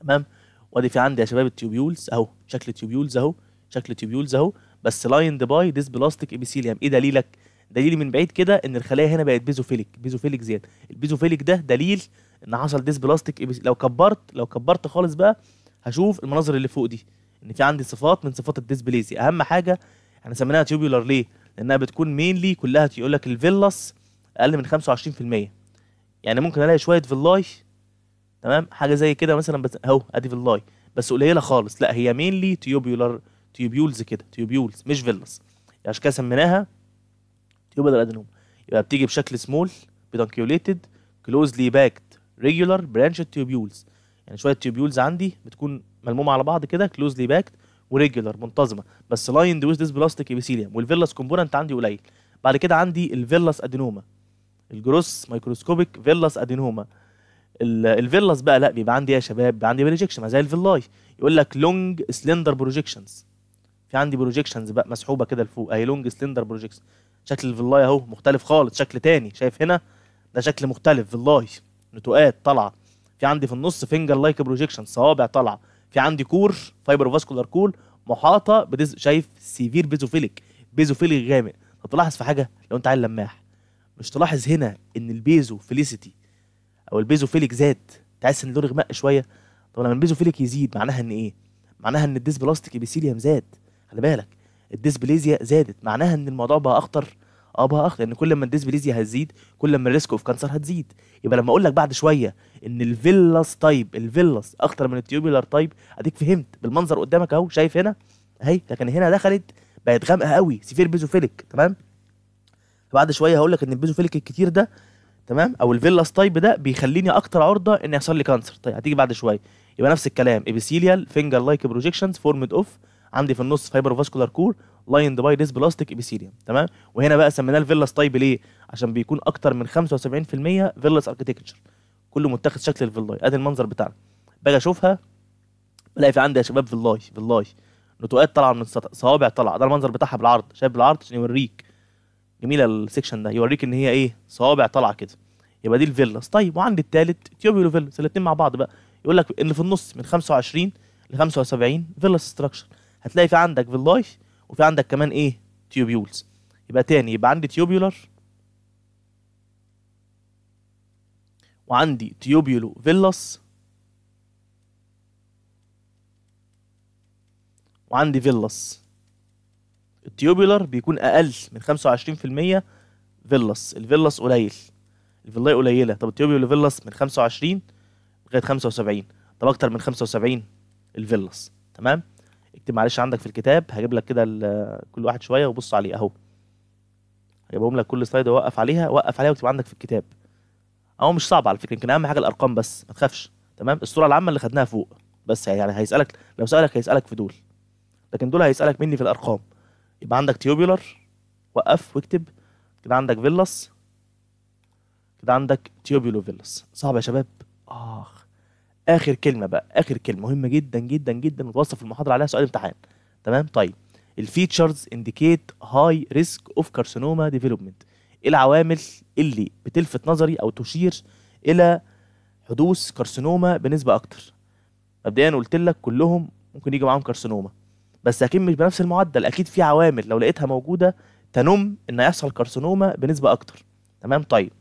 تمام وادي في عندي يا شباب التيوبيولز اهو شكل تيوبيولز اهو شكل تيوبيولز اهو بس لايند باي ديس بلاستيك ابيثيليوم ايه دليلك دليل من بعيد كده ان الخلايا هنا بقت بيزوفيليك بيزوفيليك زياده البيزوفيليك ده دليل ان حصل ديس بلاستيك لو كبرت لو كبرت خالص بقى هشوف المناظر اللي فوق دي ان في عندي صفات من صفات الديسبليزي اهم حاجه احنا سميناها تيوبولار ليه لانها بتكون مينلي كلها تقول لك الفيلاس اقل من 25% يعني ممكن الاقي شويه فيلاي تمام حاجه زي كده مثلا بس اهو ادي فيلاي بس قليله خالص لا هي مينلي تيوبيولار تيوبيولز كده تيوبيولز مش فيلاس يعني عشان كده سميناها تيوبيولار ادنوم يبقى بتيجي بشكل سمول بيدنكيوليتد كلوزلي باكت ريجولار برانش تيوبيولز يعني شويه تيوبيولز عندي بتكون ملمومه على بعض كده كلوزلي باكت وريجولار منتظمه بس لاين ويز ديس بلاستيك ايبيثيليوم والفيلاس كومبوننت عندي قليل بعد كده عندي الفيلاس ادينوما الجروس مايكروسكوبيك فيلاس ادينوما الفيلاس بقى لا بيبقى عندي يا شباب بيبقى عندي بروجيكشن زي الفيلاي يقول لك لونج سلندر بروجيكشنز في عندي بروجيكشنز بقى مسحوبه كده لفوق اهي لونج سلندر بروجيكشن شكل الفيلاي اهو مختلف خالص شكل تاني شايف هنا ده شكل مختلف فيلاي نتوءات طالعه في عندي في النص فينجر لايك بروجيكشن صوابع طالعه في عندي كور فايبر فاسكولار كول محاطه بديز شايف سيفير بيزوفيليك بيزوفيليك غامق طب تلاحظ في حاجه لو انت عيل لماح مش تلاحظ هنا ان البيزو فيليسيتي او فيليك زاد تحس ان اللون غمق شويه طب لما فيليك يزيد معناها ان ايه معناها ان الديسبلاستيك ابيثيليوم زاد خلي بالك الديسبليزيا زادت معناها ان الموضوع بقى اخطر اه اخ لان كل ما الديسبليزيا هتزيد كل ما الريسك اوف كانسر هتزيد يبقى لما اقول لك بعد شويه ان الفيلاس تايب الفيلاس اخطر من التيوبولار تايب اديك فهمت بالمنظر قدامك اهو شايف هنا اهي لكن هنا دخلت بقت غامقه قوي سيفير بيزوفيليك تمام بعد شويه هقول لك ان البيزوفيليك الكتير ده تمام او الفيلاس تايب ده بيخليني اكتر عرضه ان يحصل لي كانسر طيب هتيجي بعد شويه يبقى نفس الكلام ابيثيليال فينجر لايك بروجيكشنز فورمد اوف عندي في النص فايبر فاسكولار كور لايند باي ديس بلاستيك ابيثيليوم تمام وهنا بقى سميناه الفيلاس تايب ليه عشان بيكون اكتر من 75% فيلاس اركتكتشر كله متخذ شكل الفيلاي ادي المنظر بتاعنا باجي اشوفها بلاقي في عندي يا شباب فيلاي فيلاي نتوءات طالعه من السطح صوابع طالعه ده المنظر بتاعها بالعرض شايف بالعرض عشان يوريك جميله السكشن ده يوريك ان هي ايه صوابع طالعه كده يبقى دي الفيلاس طيب وعندي الثالث تيوبيولو فيلاس الاثنين مع بعض بقى يقول لك ان في النص من 25 ل 75 فيلاس ستراكشر هتلاقي في عندك فيلاي وفي عندك كمان ايه تيوبيولز يبقى تاني يبقى عندي تيوبيولر وعندي تيوبيولو فيلاس وعندي فيلاس التيوبيولر بيكون اقل من 25% فيلاس الفيلاس قليل الفيلاي قليله طب التيوبيولو فيلاس من 25 لغايه 75 طب اكتر من 75 الفيلاس تمام اكتب معلش عندك في الكتاب هجيب لك كده كل واحد شويه وبص عليه اهو هجيبهم لك كل سلايد ووقف عليها وقف عليها واكتب عندك في الكتاب او مش صعب على فكره يمكن اهم حاجه الارقام بس ما تخافش تمام الصوره العامه اللي خدناها فوق بس يعني هيسالك لو سالك هيسالك في دول لكن دول هيسالك مني في الارقام يبقى عندك تيوبولار وقف واكتب كده عندك فيلاس كده عندك تيوبولو فيلاس صعب يا شباب اخ اخر كلمه بقى اخر كلمه مهمه جدا جدا جدا وتوصف المحاضره عليها سؤال امتحان تمام طيب الفيتشرز انديكيت هاي ريسك اوف كارسينوما ديفلوبمنت العوامل اللي بتلفت نظري او تشير الى حدوث كارسينوما بنسبه اكتر مبدئيا قلت لك كلهم ممكن يجي معاهم كارسينوما بس اكيد مش بنفس المعدل اكيد في عوامل لو لقيتها موجوده تنم ان يحصل كارسينوما بنسبه اكتر تمام طيب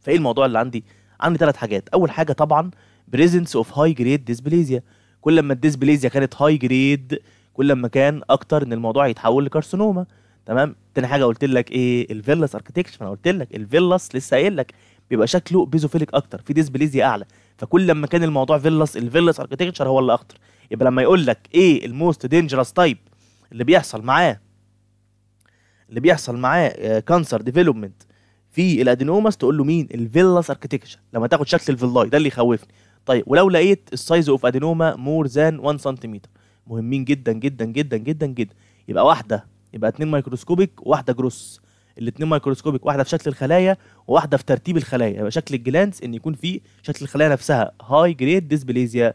فايه الموضوع اللي عندي عندي ثلاث حاجات اول حاجه طبعا بريزنس اوف هاي جريد ديسبليزيا كل ما الديسبليزيا كانت هاي جريد كل ما كان اكتر ان الموضوع يتحول لكارسينوما تمام تاني حاجه قلت لك ايه الفيلاس اركتكتشر انا قلت لك الفيلاس لسه قايل لك بيبقى شكله بيزوفيليك اكتر في ديسبليزيا اعلى فكل لما كان الموضوع فيلاس الفيلاس اركتكتشر هو اللي اخطر يبقى لما يقول لك ايه الموست دينجرس تايب اللي بيحصل معاه اللي بيحصل معاه كانسر آه، ديفلوبمنت في الادينوماس تقول له مين الفيلاس اركتكتشر لما تاخد شكل الفيلاي ده اللي يخوفني طيب ولو لقيت السايز اوف ادينوما مور ذان 1 سنتيمتر مهمين جدا جدا جدا جدا جدا يبقى واحده يبقى اتنين مايكروسكوبيك وواحده جروس الاثنين مايكروسكوبيك واحده في شكل الخلايا وواحده في ترتيب الخلايا يبقى شكل الجلانس ان يكون في شكل الخلايا نفسها هاي جريد ديسبليزيا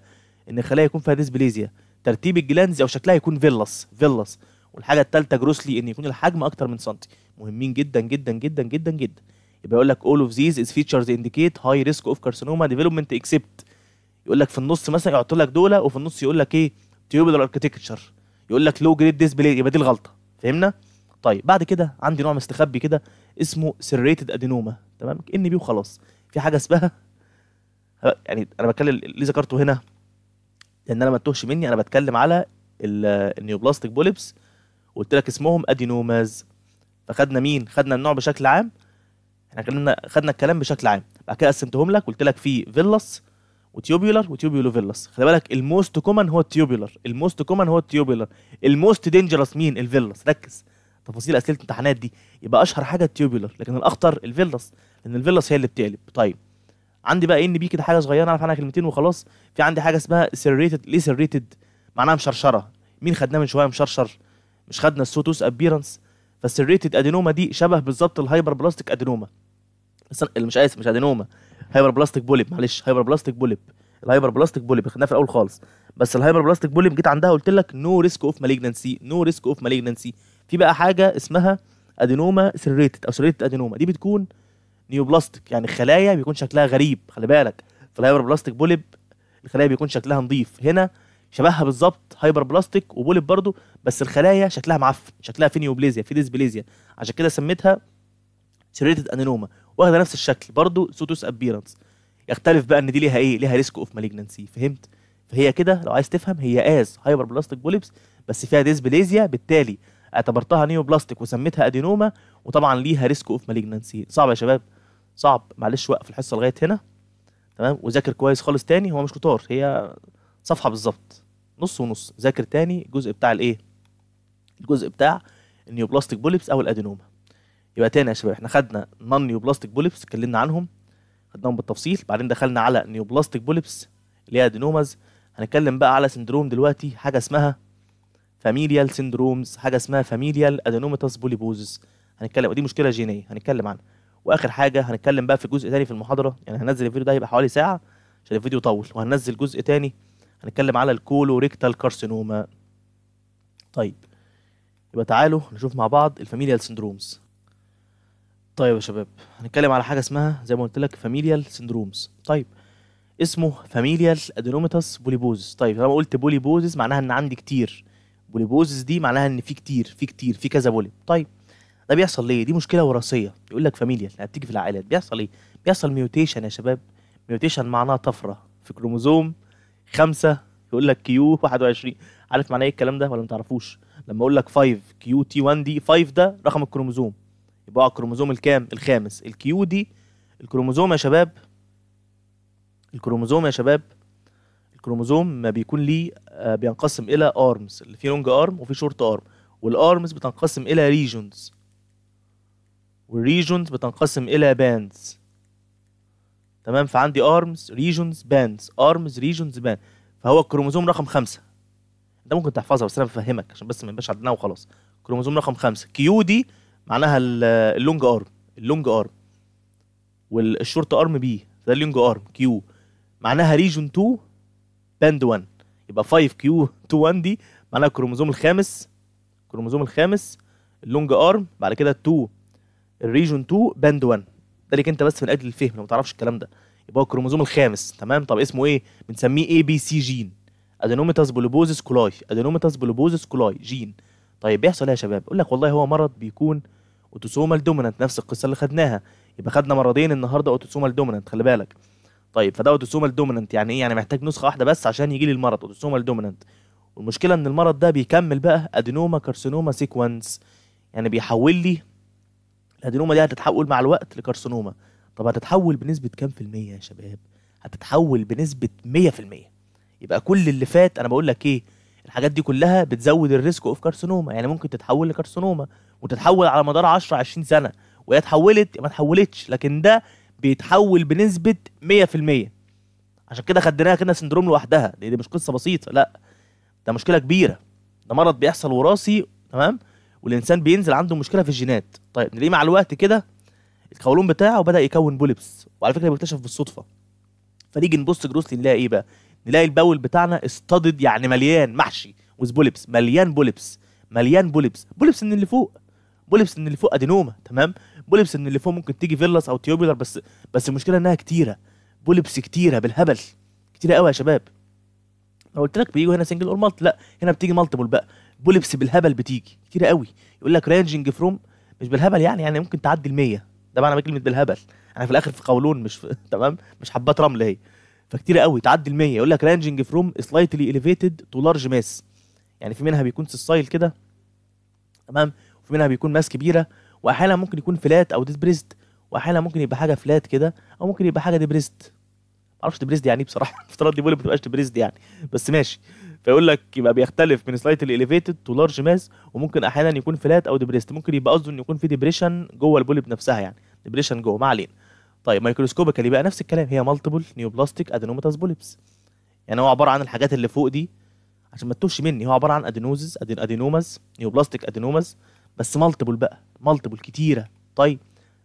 ان الخلايا يكون فيها ديسبليزيا ترتيب الجلانز او شكلها يكون فيلس فيلس والحاجه الثالثه جروسلي ان يكون الحجم اكتر من سنتي مهمين جدا جدا جدا جدا جدا يبقى يقول لك all of these is features indicate high risk of carcinoma development except يقول لك في النص مثلا يحط لك دولة وفي النص يقول لك ايه تيوبلر اركتكتشر يقول لك لو جريد ديسبلاي يبقى دي الغلطه فهمنا طيب بعد كده عندي نوع مستخبي كده اسمه سيريتد ادينوما تمام ان بي وخلاص في حاجه اسمها يعني انا بتكلم ليه ذكرته هنا لان انا ما تتوهش مني انا بتكلم على النيوبلاستيك بوليبس قلت لك اسمهم ادينوماز فخدنا مين خدنا النوع بشكل عام احنا خدنا خدنا الكلام بشكل عام بعد كده قسمتهم لك قلت لك في فيلاس وتيوبيولو فيلس خلي بالك الموست كومن هو التيوبيولر الموست كومن هو التيوبيولر الموست دينجرس مين الفيلس ركز تفاصيل اسئله الامتحانات دي يبقى اشهر حاجه التيوبيولر لكن الاخطر الفيلس لان الفيلس هي اللي بتقلب طيب عندي بقى ان بي كده حاجه صغيره اعرف عنها كلمتين وخلاص في عندي حاجه اسمها سيريتد ليه سيريتد معناها مشرشره مين خدناه من شويه مشرشر مش خدنا السوتوس ابيرنس فالسيريتد ادينوما دي شبه بالظبط الهايبر بلاستيك ادينوما بس مش اسف مش ادينوما هايبر بلاستيك بوليب معلش هايبر بلاستيك بوليب الهايبر بلاستيك بوليب خدناها في الاول خالص بس الهايبر بلاستيك بوليب جيت عندها قلت لك نو ريسك اوف مالجنسي نو ريسك اوف مالجنسي في بقى حاجه اسمها ادينوما سيريتد او سيريتد ادينوما دي بتكون نيوبلاستيك يعني خلايا بيكون شكلها غريب خلي بالك في الهايبر بلاستيك بوليب الخلايا بيكون شكلها نظيف هنا شبهها بالظبط هايبر بلاستيك وبوليب برضو بس الخلايا شكلها معفن شكلها في نيوبليزيا في ديسبليزيا عشان كده سميتها سيريتد انيلوما واخده نفس الشكل برضه سوتوس ابيرنس يختلف بقى ان دي ليها ايه ليها ريسك اوف مالجنسي فهمت فهي كده لو عايز تفهم هي از هايبر بلاستيك بوليبس بس فيها ديسبليزيا بالتالي اعتبرتها نيو بلاستيك وسميتها ادينوما وطبعا ليها ريسك اوف مالجنسي صعب يا شباب صعب معلش وقف الحصه لغايه هنا تمام وذاكر كويس خالص تاني هو مش كتار هي صفحه بالظبط نص ونص ذاكر تاني الجزء بتاع الايه الجزء بتاع النيوبلاستيك بوليبس او الادينوما يبقى تاني يا شباب احنا خدنا نون نيوبلاستيك بوليبس اتكلمنا عنهم خدناهم بالتفصيل بعدين دخلنا على نيوبلاستيك بوليبس اللي هي ادينوماز هنتكلم بقى على سندروم دلوقتي حاجه اسمها فاميليال سندرومز حاجه اسمها فاميليال ادينوماتوس بوليبوزس هنتكلم ودي مشكله جينيه هنتكلم عنها واخر حاجه هنتكلم بقى في جزء تاني في المحاضره يعني هنزل الفيديو ده هيبقى حوالي ساعه عشان الفيديو طول وهنزل جزء تاني هنتكلم على الكولوريكتال كارسينوما طيب يبقى تعالوا نشوف مع بعض الفاميليال سندرومز طيب يا شباب هنتكلم على حاجه اسمها زي ما قلت لك فاميليال سندرومز طيب اسمه فاميليال ادينوميتاس بوليبوزس طيب لما قلت بوليبوزس معناها ان عندي كتير بوليبوزس دي معناها ان في كتير في كتير في كذا بوليب طيب ده بيحصل ليه دي مشكله وراثيه يقول لك فاميليال يعني بتيجي في العائلات بيحصل ايه بيحصل ميوتيشن يا شباب ميوتيشن معناها طفره في كروموزوم خمسة يقول لك كيو 21 عارف معناه ايه الكلام ده ولا ما تعرفوش لما اقول لك 5 كيو تي 1 دي 5 ده رقم الكروموزوم يبقى الكروموزوم الكام الخامس الكيو دي الكروموزوم يا شباب الكروموزوم يا شباب الكروموزوم ما بيكون ليه آه، بينقسم الى ارمز اللي فيه لونج ارم وفيه شورت ارم والارمز بتنقسم الى ريجونز والريجونز بتنقسم الى باندز تمام فعندي ارمز ريجونز باندز ارمز ريجونز باند فهو الكروموزوم رقم خمسة ده ممكن تحفظها بس انا بفهمك عشان بس ما يبقاش عندنا وخلاص كروموزوم رقم خمسة كيو دي معناها اللونج ارم اللونج ارم والشورت ارم بي ده اللونج ارم كيو معناها ريجون 2 باند 1 يبقى 5 كيو 2 1 دي معناها الكروموزوم الخامس الكروموزوم الخامس اللونج ارم بعد كده 2 الريجون 2 باند 1 ده ليك انت بس من اجل الفهم لو ما تعرفش الكلام ده يبقى هو الكروموزوم الخامس تمام طب اسمه ايه بنسميه اي بي سي جين ادينوميتاس بولوبوزس كولاي ادينوميتاس بولوبوزس كولاي جين طيب بيحصل ايه يا شباب يقول لك والله هو مرض بيكون اوتوسومال دومينانت نفس القصه اللي خدناها يبقى خدنا مرضين النهارده اوتوسومال دومينانت خلي بالك طيب فده اوتوسومال دومينانت يعني ايه يعني محتاج نسخه واحده بس عشان يجي لي المرض اوتوسومال دومينانت والمشكله ان المرض ده بيكمل بقى ادينوما كارسينوما سيكونس يعني بيحول لي الادينوما دي هتتحول مع الوقت لكارسينوما طب هتتحول بنسبه كام في الميه يا شباب هتتحول بنسبه 100% يبقى كل اللي فات انا بقول لك ايه الحاجات دي كلها بتزود الريسك اوف كارسينوما يعني ممكن تتحول لكارسينوما وتتحول على مدار 10 20 سنه وهي اتحولت ما اتحولتش لكن ده بيتحول بنسبه 100% عشان كده خدناها كده سندروم لوحدها دي, دي مش قصه بسيطه لا ده مشكله كبيره ده مرض بيحصل وراثي تمام والانسان بينزل عنده مشكله في الجينات طيب ليه مع الوقت كده القولون بتاعه بدا يكون بولبس وعلى فكره بيكتشف بالصدفه فنيجي نبص جروسلي نلاقي ايه بقى نلاقي البول بتاعنا اصطدد يعني مليان محشي وز بولبس مليان بولبس مليان بولبس بولبس من اللي فوق بوليبس ان اللي فوق ادينوما تمام بوليبس ان اللي فوق ممكن تيجي فيلاس او تيوبيلر بس بس المشكله انها كتيره بوليبس كتيره بالهبل كتيره قوي يا شباب انا قلت لك بيجوا هنا سنجل اور مالت لا هنا بتيجي مالتيبل بقى بوليبس بالهبل بتيجي كتيره قوي يقول لك رينجنج فروم مش بالهبل يعني يعني ممكن تعدي ال100 ده معنى كلمه بالهبل انا يعني في الاخر في قولون مش تمام مش حبات رمل اهي فكتيره قوي تعدي ال100 يقول لك رانجنج فروم سلايتلي اليفيتد تو لارج ماس يعني في منها بيكون سيسايل كده تمام منها بيكون ماس كبيره واحيانا ممكن يكون فلات او ديبريست واحيانا ممكن يبقى حاجه فلات كده او ممكن يبقى حاجه ديبريست معرفش ديبريست يعني إيه بصراحه افتراض دي بيقول ما بتبقاش ديبريست يعني بس ماشي فيقول لك يبقى بيختلف من سلايتلي اليفيتد تو لارج ماس وممكن احيانا يكون فلات او ديبريست ممكن يبقى قصده ان يكون في ديبريشن جوه البولب نفسها يعني ديبريشن جوه ما علينا طيب مايكروسكوبيكالي بقى نفس الكلام هي مالتيبل نيوبلاستيك ادينوماتاس بولبس يعني هو عباره عن الحاجات اللي فوق دي عشان ما تتوهش مني هو عباره عن ادينوزز ادينوماز نيوبلاستيك ادينوماز بس مالتيبل بقى مالتيبل كتيره طيب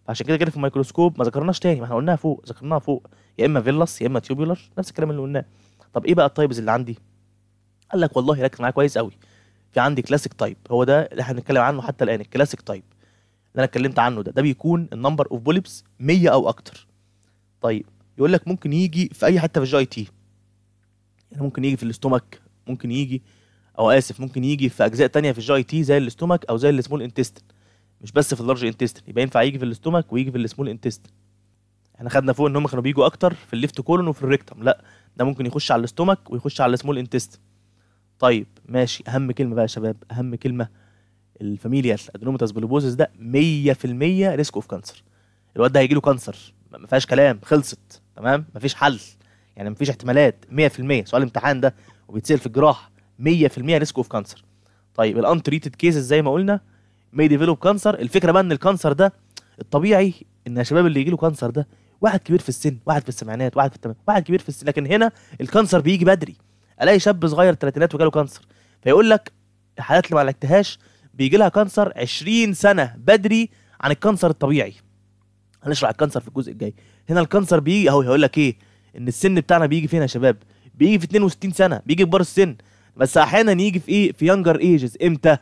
عشان كده كده في الميكروسكوب ما ذكرناش تاني ما احنا قلناها فوق ذكرناها فوق يا اما فيلس يا اما تيوبولر نفس الكلام اللي قلناه طب ايه بقى التايبز اللي عندي قال لك والله ركز معايا كويس قوي في عندي كلاسيك تايب هو ده اللي احنا بنتكلم عنه حتى الان الكلاسيك تايب اللي انا اتكلمت عنه ده ده بيكون النمبر اوف بوليبس 100 او اكتر طيب يقول لك ممكن يجي في اي حته في الجي تي يعني ممكن يجي في الاستومك ممكن يجي او اسف ممكن يجي في اجزاء تانية في الجي تي زي الاستومك او زي السمول انتستين مش بس في اللارج انتستين يبقى ينفع يجي في الاستومك ويجي في السمول انتستين احنا خدنا فوق ان هم كانوا بيجوا اكتر في الليفت كولون وفي الريكتم لا ده ممكن يخش على الاستومك ويخش على السمول انتستين طيب ماشي اهم كلمه بقى يا شباب اهم كلمه الفاميليال ادنوماتاس بلوبوزس ده 100% ريسك اوف كانسر الواد ده هيجي له كانسر ما فيهاش كلام خلصت تمام مفيش حل يعني مفيش احتمالات 100% سؤال امتحان ده وبيتسال في الجراحه 100% ريسك اوف كانسر طيب الانتريتد كيسز زي ما قلنا مي ديفلوب كانسر الفكره بقى ان الكانسر ده الطبيعي ان الشباب اللي يجي له كانسر ده واحد كبير في السن واحد في السبعينات واحد في الثمانينات واحد كبير في السن لكن هنا الكانسر بيجي بدري الاقي شاب صغير ثلاثينات وجاله كانسر فيقول لك الحالات اللي ما عالجتهاش بيجي لها كانسر 20 سنه بدري عن الكانسر الطبيعي هنشرح الكانسر في الجزء الجاي هنا الكانسر بيجي اهو هيقول لك ايه ان السن بتاعنا بيجي فين يا شباب بيجي في 62 سنه بيجي كبار السن بس احيانا يجي في ايه في يانجر ايجز امتى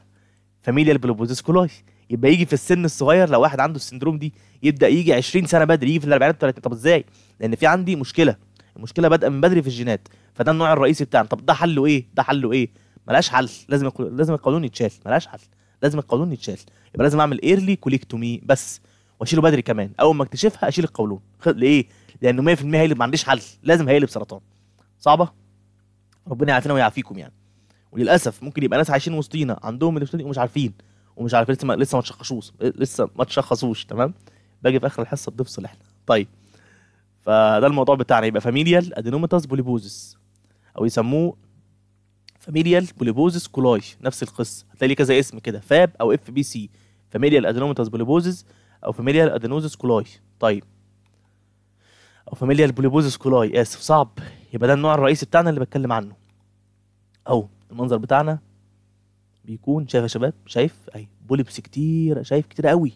فاميليا البلوبوزيسكولاي يبقى يجي في السن الصغير لو واحد عنده السندروم دي يبدا يجي 20 سنه بدري يجي في الاربعينات والثلاثينات طب ازاي لان في عندي مشكله المشكله بادئه من بدري في الجينات فده النوع الرئيسي بتاعنا طب ده حله ايه ده حله ايه ملاش حل لازم يقول... لازم القولون يتشال ملاش حل لازم القولون يتشال يبقى لازم اعمل ايرلي كوليكتومي بس واشيله بدري كمان اول ما اكتشفها اشيل القولون ليه لانه 100% هيقلب ما عنديش حل لازم هيقلب سرطان صعبه ربنا يعافينا ويعافيكم يعني وللاسف ممكن يبقى ناس عايشين وسطينا عندهم الافتاتي ومش عارفين ومش عارفين لسه ما لسه ما تشخصوش لسه ما تشخصوش تمام باجي في اخر الحصه بنفصل احنا طيب فده الموضوع بتاعنا يبقى فاميليال ادينوماتاس بوليبوزس او يسموه فاميليال بوليبوزس كولاي نفس القصه هتلاقي ليه كذا اسم كده فاب او اف بي سي فاميليال ادينوماتاس بوليبوزس او فاميليال ادينوزس كولاي طيب او فاميليال بوليبوزس كولاي اسف صعب يبقى ده النوع الرئيسي بتاعنا اللي بتكلم عنه اهو المنظر بتاعنا بيكون شايف يا شباب شايف اهي بوليبس كتير شايف كتير قوي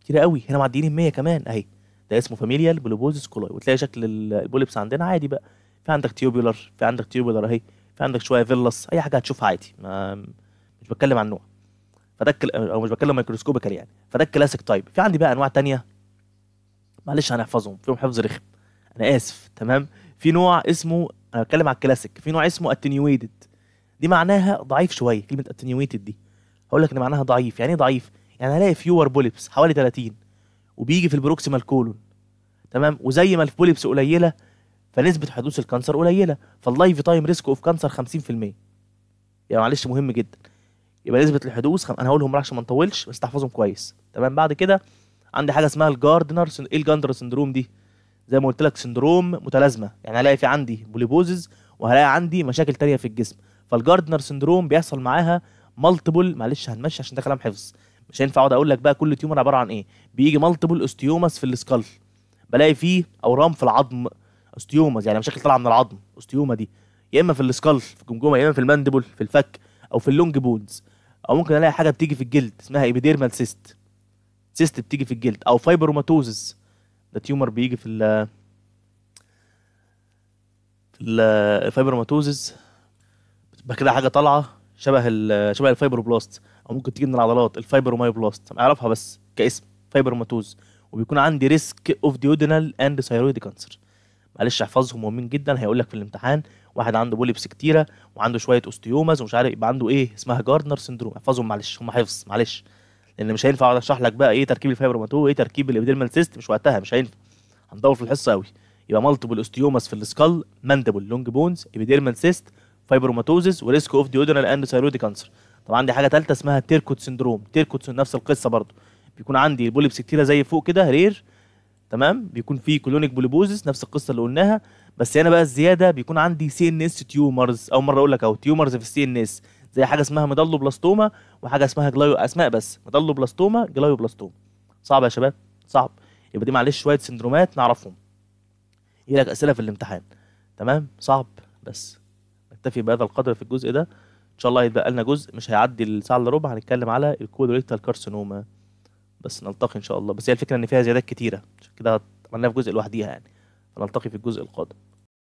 كتير قوي هنا معديين 100 كمان اهي ده اسمه فاميليال بلوبوزس كولاي وتلاقي شكل البوليبس عندنا عادي بقى في عندك تيوبولر في عندك تيوبولر اهي في عندك شويه فيلس اي حاجه هتشوفها عادي ما مش بتكلم عن نوع فده او مش بتكلم ميكروسكوبيكال يعني فده الكلاسيك تايب في عندي بقى انواع تانية معلش هنحفظهم فيهم حفظ رخم انا اسف تمام في نوع اسمه انا بتكلم على الكلاسيك في نوع اسمه اتنيويتد دي معناها ضعيف شويه كلمه اتنيويتد دي هقول لك ان معناها ضعيف يعني ايه ضعيف يعني هلاقي فيور بوليبس حوالي 30 وبيجي في البروكسيمال كولون تمام وزي ما البوليبس قليله فنسبه حدوث الكانسر قليله فاللايف تايم ريسك اوف كانسر 50% يعني معلش مهم جدا يبقى نسبه الحدوث خم... انا هقولهم عشان ما نطولش بس تحفظهم كويس تمام بعد كده عندي حاجه اسمها الجاردنر سن... ايه الجاندر سندروم دي زي ما قلت لك سندروم متلازمه يعني هلاقي في عندي بوليبوزز وهلاقي عندي مشاكل تانية في الجسم فالجاردنر سندروم بيحصل معاها مالتيبل معلش هنمشي عشان ده كلام حفظ مش هينفع اقعد اقول لك بقى كل تيومر عباره عن ايه بيجي مالتيبل استيوماس في السكال بلاقي فيه اورام في العظم استيوماس يعني مشاكل طالعه من العظم استيوما دي يا اما في السكال في الجمجمه يا اما في الماندبل في الفك او في اللونج بونز او ممكن الاقي حاجه بتيجي في الجلد اسمها ايبيديرمال سيست سيست بتيجي في الجلد او فايبروماتوزس ده تيومر بيجي في ال في الفايبروماتوزس يبقى كده حاجه طالعه شبه شبه بلاست او ممكن تجي من العضلات الفايبرومايبلاست انا اعرفها بس كاسم ماتوز وبيكون عندي ريسك اوف ديودينال اند ثايرويد كانسر معلش احفظهم مهمين جدا هيقول لك في الامتحان واحد عنده بوليبس كتيره وعنده شويه اوستيومز ومش عارف يبقى عنده ايه اسمها جاردنر سندروم احفظهم معلش هم حفظ معلش لان مش هينفع اقعد اشرح لك بقى ايه تركيب ماتو وايه تركيب الابيدرمال سيست مش وقتها مش هينفع هندور في الحصه قوي يبقى مالتيبل اوستيومز في السكال ماندبل لونج بونز ابيدرمال سيست فايبروماتوزز وريسك اوف ديودينال اند ثايرويد كانسر طب عندي حاجه ثالثه اسمها تيركوت سندروم تيركوت نفس القصه برضو بيكون عندي البوليبس كتيره زي فوق كده رير تمام بيكون في كولونيك بوليبوزس نفس القصه اللي قلناها بس هنا بقى الزياده بيكون عندي سي ان اس تيومرز اول مره اقول لك اهو تيومرز في السي ان اس زي حاجه اسمها بلاستوما وحاجه اسمها جلايو اسماء بس جلايو جلايوبلاستوما صعب يا شباب صعب يبقى دي معلش شويه سندرومات نعرفهم يجي إيه لك اسئله في الامتحان تمام صعب بس نكتفي بهذا القدر في الجزء ده ان شاء الله هيتبقى لنا جزء مش هيعدي الساعه الا ربع هنتكلم على الكولوريتال كارسينوما بس نلتقي ان شاء الله بس هي الفكره ان فيها زيادات كتيره عشان كده عملناها في جزء لوحديها يعني فنلتقي في الجزء القادم